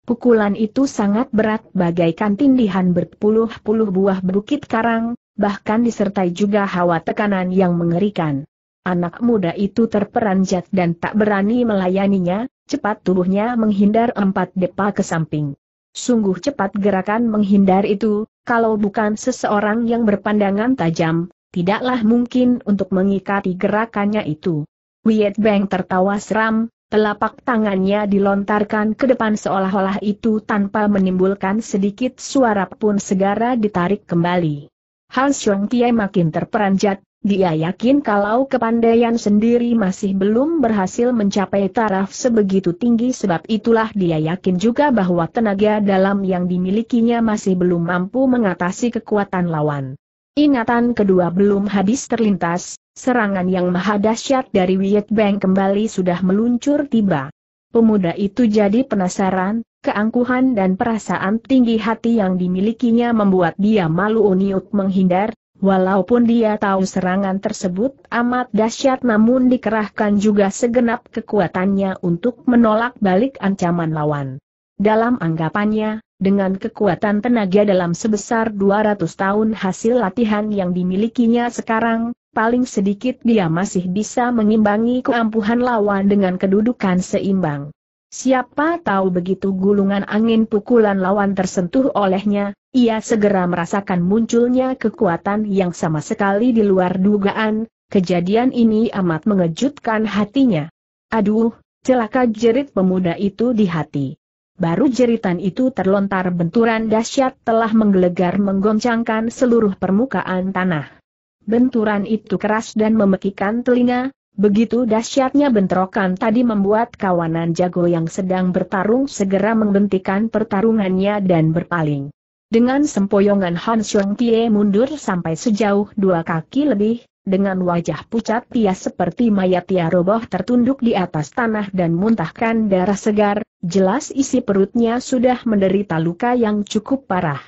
Pukulan itu sangat berat bagaikan tindihan berpuluh-puluh buah bukit karang, bahkan disertai juga hawa tekanan yang mengerikan. Anak muda itu terperanjat dan tak berani melayaninya, cepat tubuhnya menghindar empat depa ke samping. Sungguh cepat gerakan menghindar itu, kalau bukan seseorang yang berpandangan tajam, tidaklah mungkin untuk mengikati gerakannya itu. Wiet Beng tertawa seram, Telapak tangannya dilontarkan ke depan seolah-olah itu tanpa menimbulkan sedikit suara pun segera ditarik kembali. Han Xiong Tie makin terperanjat, dia yakin kalau kepandaian sendiri masih belum berhasil mencapai taraf sebegitu tinggi sebab itulah dia yakin juga bahwa tenaga dalam yang dimilikinya masih belum mampu mengatasi kekuatan lawan. Ingatan kedua belum habis terlintas, serangan yang maha dahsyat dari Wiet Bang kembali sudah meluncur tiba. Pemuda itu jadi penasaran, keangkuhan dan perasaan tinggi hati yang dimilikinya membuat dia malu uniuk menghindar, Walaupun dia tahu serangan tersebut amat dahsyat namun dikerahkan juga segenap kekuatannya untuk menolak balik ancaman lawan. Dalam anggapannya, dengan kekuatan tenaga dalam sebesar 200 tahun hasil latihan yang dimilikinya sekarang, paling sedikit dia masih bisa mengimbangi keampuhan lawan dengan kedudukan seimbang. Siapa tahu begitu gulungan angin pukulan lawan tersentuh olehnya, ia segera merasakan munculnya kekuatan yang sama sekali di luar dugaan, kejadian ini amat mengejutkan hatinya. Aduh, celaka jerit pemuda itu di hati. Baru jeritan itu terlontar benturan dahsyat telah menggelegar menggoncangkan seluruh permukaan tanah. Benturan itu keras dan memekikan telinga, begitu dahsyatnya bentrokan tadi membuat kawanan jago yang sedang bertarung segera menghentikan pertarungannya dan berpaling. Dengan sempoyongan Han Xiong Pie mundur sampai sejauh dua kaki lebih, dengan wajah pucat ia seperti mayat ia roboh tertunduk di atas tanah dan muntahkan darah segar, jelas isi perutnya sudah menderita luka yang cukup parah.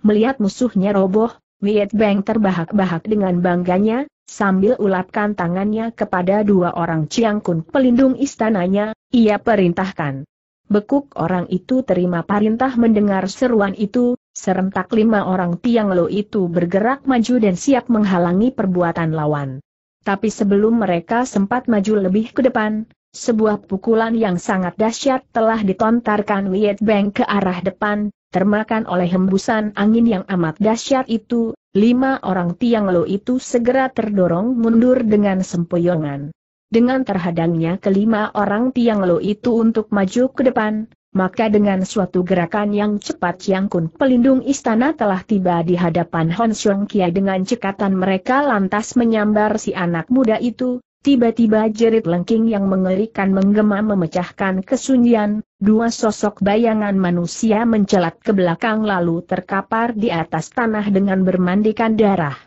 Melihat musuhnya roboh, Wiet Beng terbahak-bahak dengan bangganya, sambil ulapkan tangannya kepada dua orang Ciangkun pelindung istananya, ia perintahkan. Bekuk orang itu terima perintah mendengar seruan itu, serentak lima orang Tiang Lo itu bergerak maju dan siap menghalangi perbuatan lawan. Tapi sebelum mereka sempat maju lebih ke depan, sebuah pukulan yang sangat dahsyat telah ditontarkan Wiet Beng ke arah depan, termakan oleh hembusan angin yang amat dahsyat itu, lima orang Tiang Lo itu segera terdorong mundur dengan sempoyongan. Dengan terhadangnya kelima orang Tiang Lo itu untuk maju ke depan, maka dengan suatu gerakan yang cepat Chiang Kun pelindung istana telah tiba di hadapan Hon Xiong Kia dengan cekatan mereka lantas menyambar si anak muda itu, tiba-tiba jerit lengking yang mengerikan menggema memecahkan kesunyian, dua sosok bayangan manusia mencelat ke belakang lalu terkapar di atas tanah dengan bermandikan darah.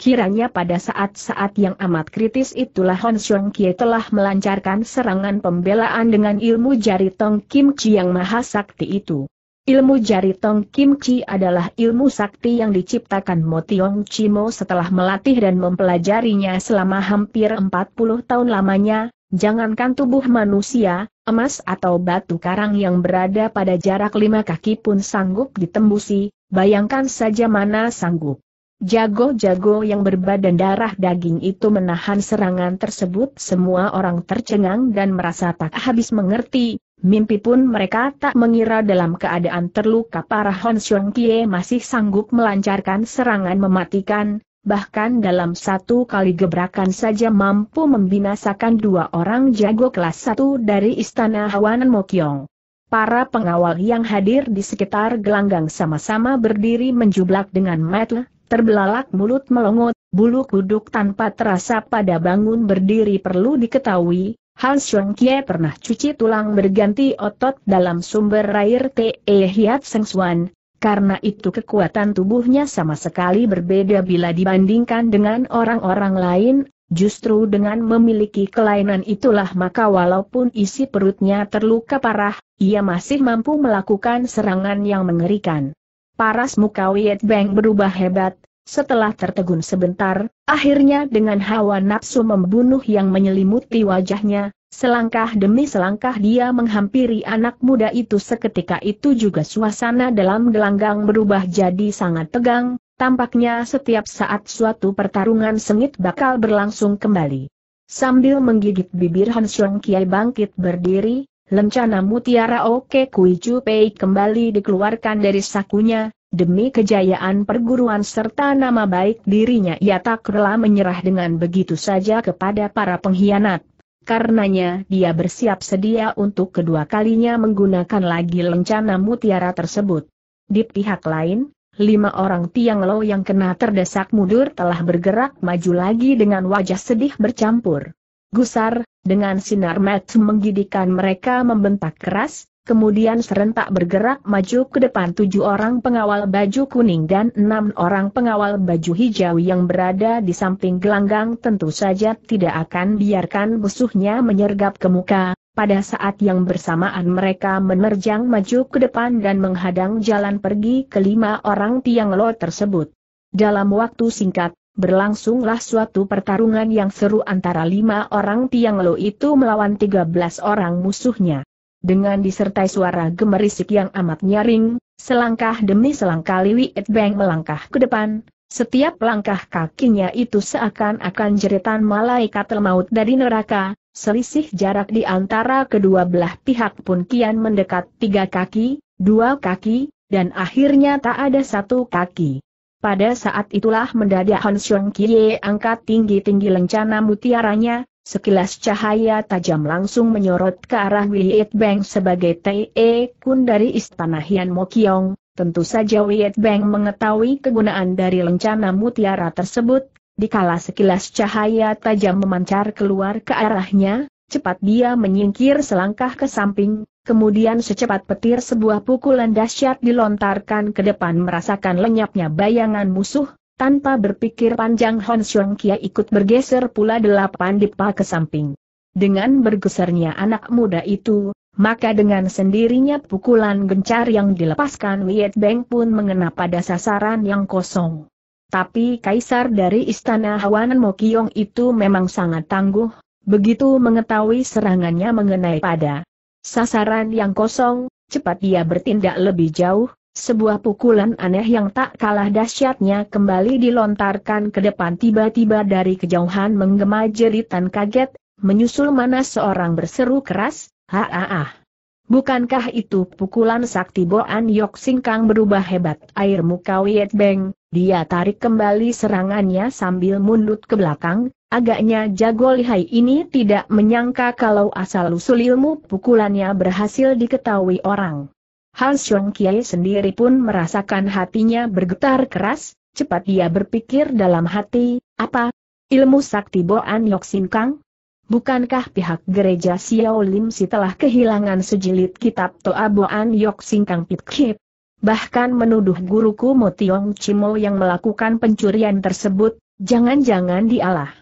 Kiranya pada saat-saat yang amat kritis itulah Hon Xiong Kie telah melancarkan serangan pembelaan dengan ilmu jari Tong Kim Chi yang maha sakti itu. Ilmu jari Tong Kim Chi adalah ilmu sakti yang diciptakan Mo Tiong Chimo setelah melatih dan mempelajarinya selama hampir 40 tahun lamanya, jangankan tubuh manusia, emas atau batu karang yang berada pada jarak lima kaki pun sanggup ditembusi, bayangkan saja mana sanggup. Jago-jago yang berbadan darah daging itu menahan serangan tersebut semua orang tercengang dan merasa tak habis mengerti, mimpi pun mereka tak mengira dalam keadaan terluka para Hon Xiong Kie masih sanggup melancarkan serangan mematikan, bahkan dalam satu kali gebrakan saja mampu membinasakan dua orang jago kelas satu dari Istana Hawanan Mokyong. Para pengawal yang hadir di sekitar gelanggang sama-sama berdiri menjublak dengan metle, Terbelalak mulut melongot, bulu kuduk tanpa terasa pada bangun berdiri perlu diketahui, Han Xiong Kie pernah cuci tulang berganti otot dalam sumber air Te Hiat Seng Suan, karena itu kekuatan tubuhnya sama sekali berbeda bila dibandingkan dengan orang-orang lain, justru dengan memiliki kelainan itulah maka walaupun isi perutnya terluka parah, ia masih mampu melakukan serangan yang mengerikan. Paras muka Wiet Beng berubah hebat, setelah tertegun sebentar, akhirnya dengan hawa nafsu membunuh yang menyelimuti wajahnya, selangkah demi selangkah dia menghampiri anak muda itu seketika itu juga suasana dalam gelanggang berubah jadi sangat tegang, tampaknya setiap saat suatu pertarungan sengit bakal berlangsung kembali. Sambil menggigit bibir Han Kiai bangkit berdiri, Lencana mutiara Oke Kui Pei kembali dikeluarkan dari sakunya, demi kejayaan perguruan serta nama baik dirinya ia tak rela menyerah dengan begitu saja kepada para pengkhianat. Karenanya dia bersiap sedia untuk kedua kalinya menggunakan lagi lencana mutiara tersebut. Di pihak lain, lima orang tiang lo yang kena terdesak mundur telah bergerak maju lagi dengan wajah sedih bercampur gusar, dengan sinar mata menggidikan mereka membentak keras, kemudian serentak bergerak maju ke depan tujuh orang pengawal baju kuning dan enam orang pengawal baju hijau yang berada di samping gelanggang tentu saja tidak akan biarkan musuhnya menyergap ke muka, pada saat yang bersamaan mereka menerjang maju ke depan dan menghadang jalan pergi kelima orang Tiang Lo tersebut. Dalam waktu singkat, Berlangsunglah suatu pertarungan yang seru antara lima orang Tiang Lo itu melawan tiga belas orang musuhnya. Dengan disertai suara gemerisik yang amat nyaring, selangkah demi selangkah Liwi Bang melangkah ke depan, setiap langkah kakinya itu seakan-akan jeritan malaikat maut dari neraka, selisih jarak di antara kedua belah pihak pun kian mendekat tiga kaki, dua kaki, dan akhirnya tak ada satu kaki. Pada saat itulah mendadak Han Xiong Kie angkat tinggi-tinggi lencana mutiaranya, sekilas cahaya tajam langsung menyorot ke arah Wiet Bang sebagai T.E. Kun dari Istana Hian Mo Kiong. Tentu saja Wiet Bang mengetahui kegunaan dari lencana mutiara tersebut, dikala sekilas cahaya tajam memancar keluar ke arahnya, cepat dia menyingkir selangkah ke samping, Kemudian secepat petir sebuah pukulan dahsyat dilontarkan ke depan merasakan lenyapnya bayangan musuh, tanpa berpikir panjang Hon Xiong Kia ikut bergeser pula delapan dipa ke samping. Dengan bergesernya anak muda itu, maka dengan sendirinya pukulan gencar yang dilepaskan Wiet Beng pun mengena pada sasaran yang kosong. Tapi kaisar dari istana Hawanan Mokiong itu memang sangat tangguh, begitu mengetahui serangannya mengenai pada Sasaran yang kosong, cepat dia bertindak lebih jauh, sebuah pukulan aneh yang tak kalah dahsyatnya kembali dilontarkan ke depan tiba-tiba dari kejauhan menggema jeritan kaget, menyusul mana seorang berseru keras, ha Bukankah itu pukulan sakti Boan Yok Kang berubah hebat air muka Wiet Beng, dia tarik kembali serangannya sambil mundut ke belakang, agaknya jago lihai ini tidak menyangka kalau asal-usul ilmu pukulannya berhasil diketahui orang. Han Xiong Kiai sendiri pun merasakan hatinya bergetar keras, cepat dia berpikir dalam hati, apa? Ilmu sakti Boan Yok Sin Kang? Bukankah pihak gereja Xiao Lim si telah kehilangan sejilid kitab Toa Boan Yok Sin Kang Pit Kip? bahkan menuduh guruku Motiong Cimo yang melakukan pencurian tersebut, jangan-jangan dialah.